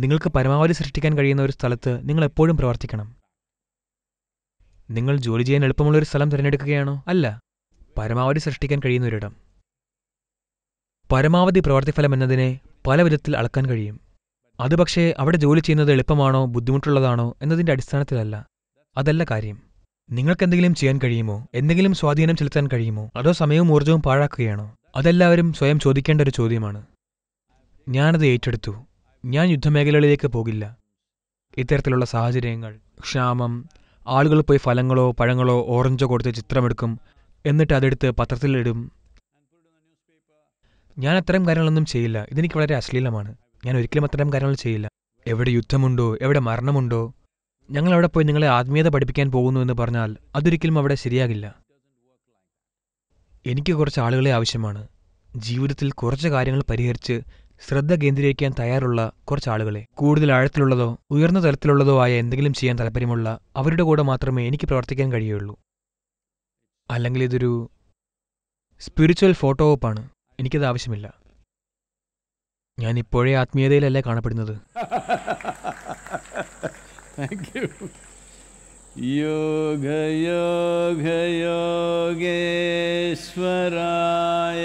നിങ്ങൾക്ക് പരമാവധി സൃഷ്ടിക്കാൻ കഴിയുന്ന ഒരു സ്ഥലത്ത് നിങ്ങൾ എപ്പോഴും പ്രവർത്തിക്കണം നിങ്ങൾ ജോലി ചെയ്യാൻ എളുപ്പമുള്ള ഒരു സ്ഥലം തിരഞ്ഞെടുക്കുകയാണോ അല്ല പരമാവധി സൃഷ്ടിക്കാൻ കഴിയുന്ന ഒരിടം പരമാവധി പ്രവർത്തിഫലം എന്നതിനെ പല വിധത്തിൽ അളക്കാൻ കഴിയും അത് പക്ഷേ അവിടെ ജോലി ചെയ്യുന്നത് എളുപ്പമാണോ ബുദ്ധിമുട്ടുള്ളതാണോ എന്നതിൻ്റെ അടിസ്ഥാനത്തിലല്ല അതല്ല കാര്യം നിങ്ങൾക്ക് എന്തെങ്കിലും ചെയ്യാൻ കഴിയുമോ എന്തെങ്കിലും സ്വാധീനം ചെലുത്താൻ കഴിയുമോ അതോ സമയവും ഊർജ്ജവും പാഴാക്കുകയാണോ അതെല്ലാവരും സ്വയം ചോദിക്കേണ്ട ഒരു ചോദ്യമാണ് ഞാനത് ഏറ്റെടുത്തു ഞാൻ യുദ്ധമേഖലകളിലേക്ക് പോകില്ല ഇത്തരത്തിലുള്ള സാഹചര്യങ്ങൾ ക്ഷാമം ആളുകൾ പോയി ഫലങ്ങളോ പഴങ്ങളോ ഓറഞ്ചോ കൊടുത്ത് ചിത്രമെടുക്കും എന്നിട്ട് അതെടുത്ത് പത്രത്തിലിടും ഞാൻ അത്തരം കാര്യങ്ങളൊന്നും ചെയ്യില്ല ഇതെനിക്ക് വളരെ അശ്ലീലമാണ് ഞാൻ ഒരിക്കലും അത്തരം കാര്യങ്ങൾ ചെയ്യില്ല എവിടെ യുദ്ധമുണ്ടോ എവിടെ മരണമുണ്ടോ ഞങ്ങൾ അവിടെ പോയി നിങ്ങളെ ആത്മീയത പഠിപ്പിക്കാൻ പോകുന്നു എന്ന് പറഞ്ഞാൽ അതൊരിക്കലും അവിടെ ശരിയാകില്ല എനിക്ക് കുറച്ച് ആളുകളെ ആവശ്യമാണ് ജീവിതത്തിൽ കുറച്ച് കാര്യങ്ങൾ പരിഹരിച്ച് ശ്രദ്ധ കേന്ദ്രീകരിക്കാൻ തയ്യാറുള്ള കുറച്ചാളുകളെ കൂടുതൽ ആഴത്തിലുള്ളതോ ഉയർന്ന തലത്തിലുള്ളതോ ആയ എന്തെങ്കിലും ചെയ്യാൻ താല്പര്യമുള്ള അവരുടെ കൂടെ മാത്രമേ എനിക്ക് പ്രവർത്തിക്കാൻ കഴിയുള്ളൂ അല്ലെങ്കിൽ ഇതൊരു സ്പിരിച്വൽ ഫോട്ടോ ഓപ്പാണ് എനിക്കത് ആവശ്യമില്ല ഞാൻ ഇപ്പോഴേ ആത്മീയതയിലല്ലേ കാണപ്പെടുന്നത് യോഗയോഗയോഗേശ്വരായ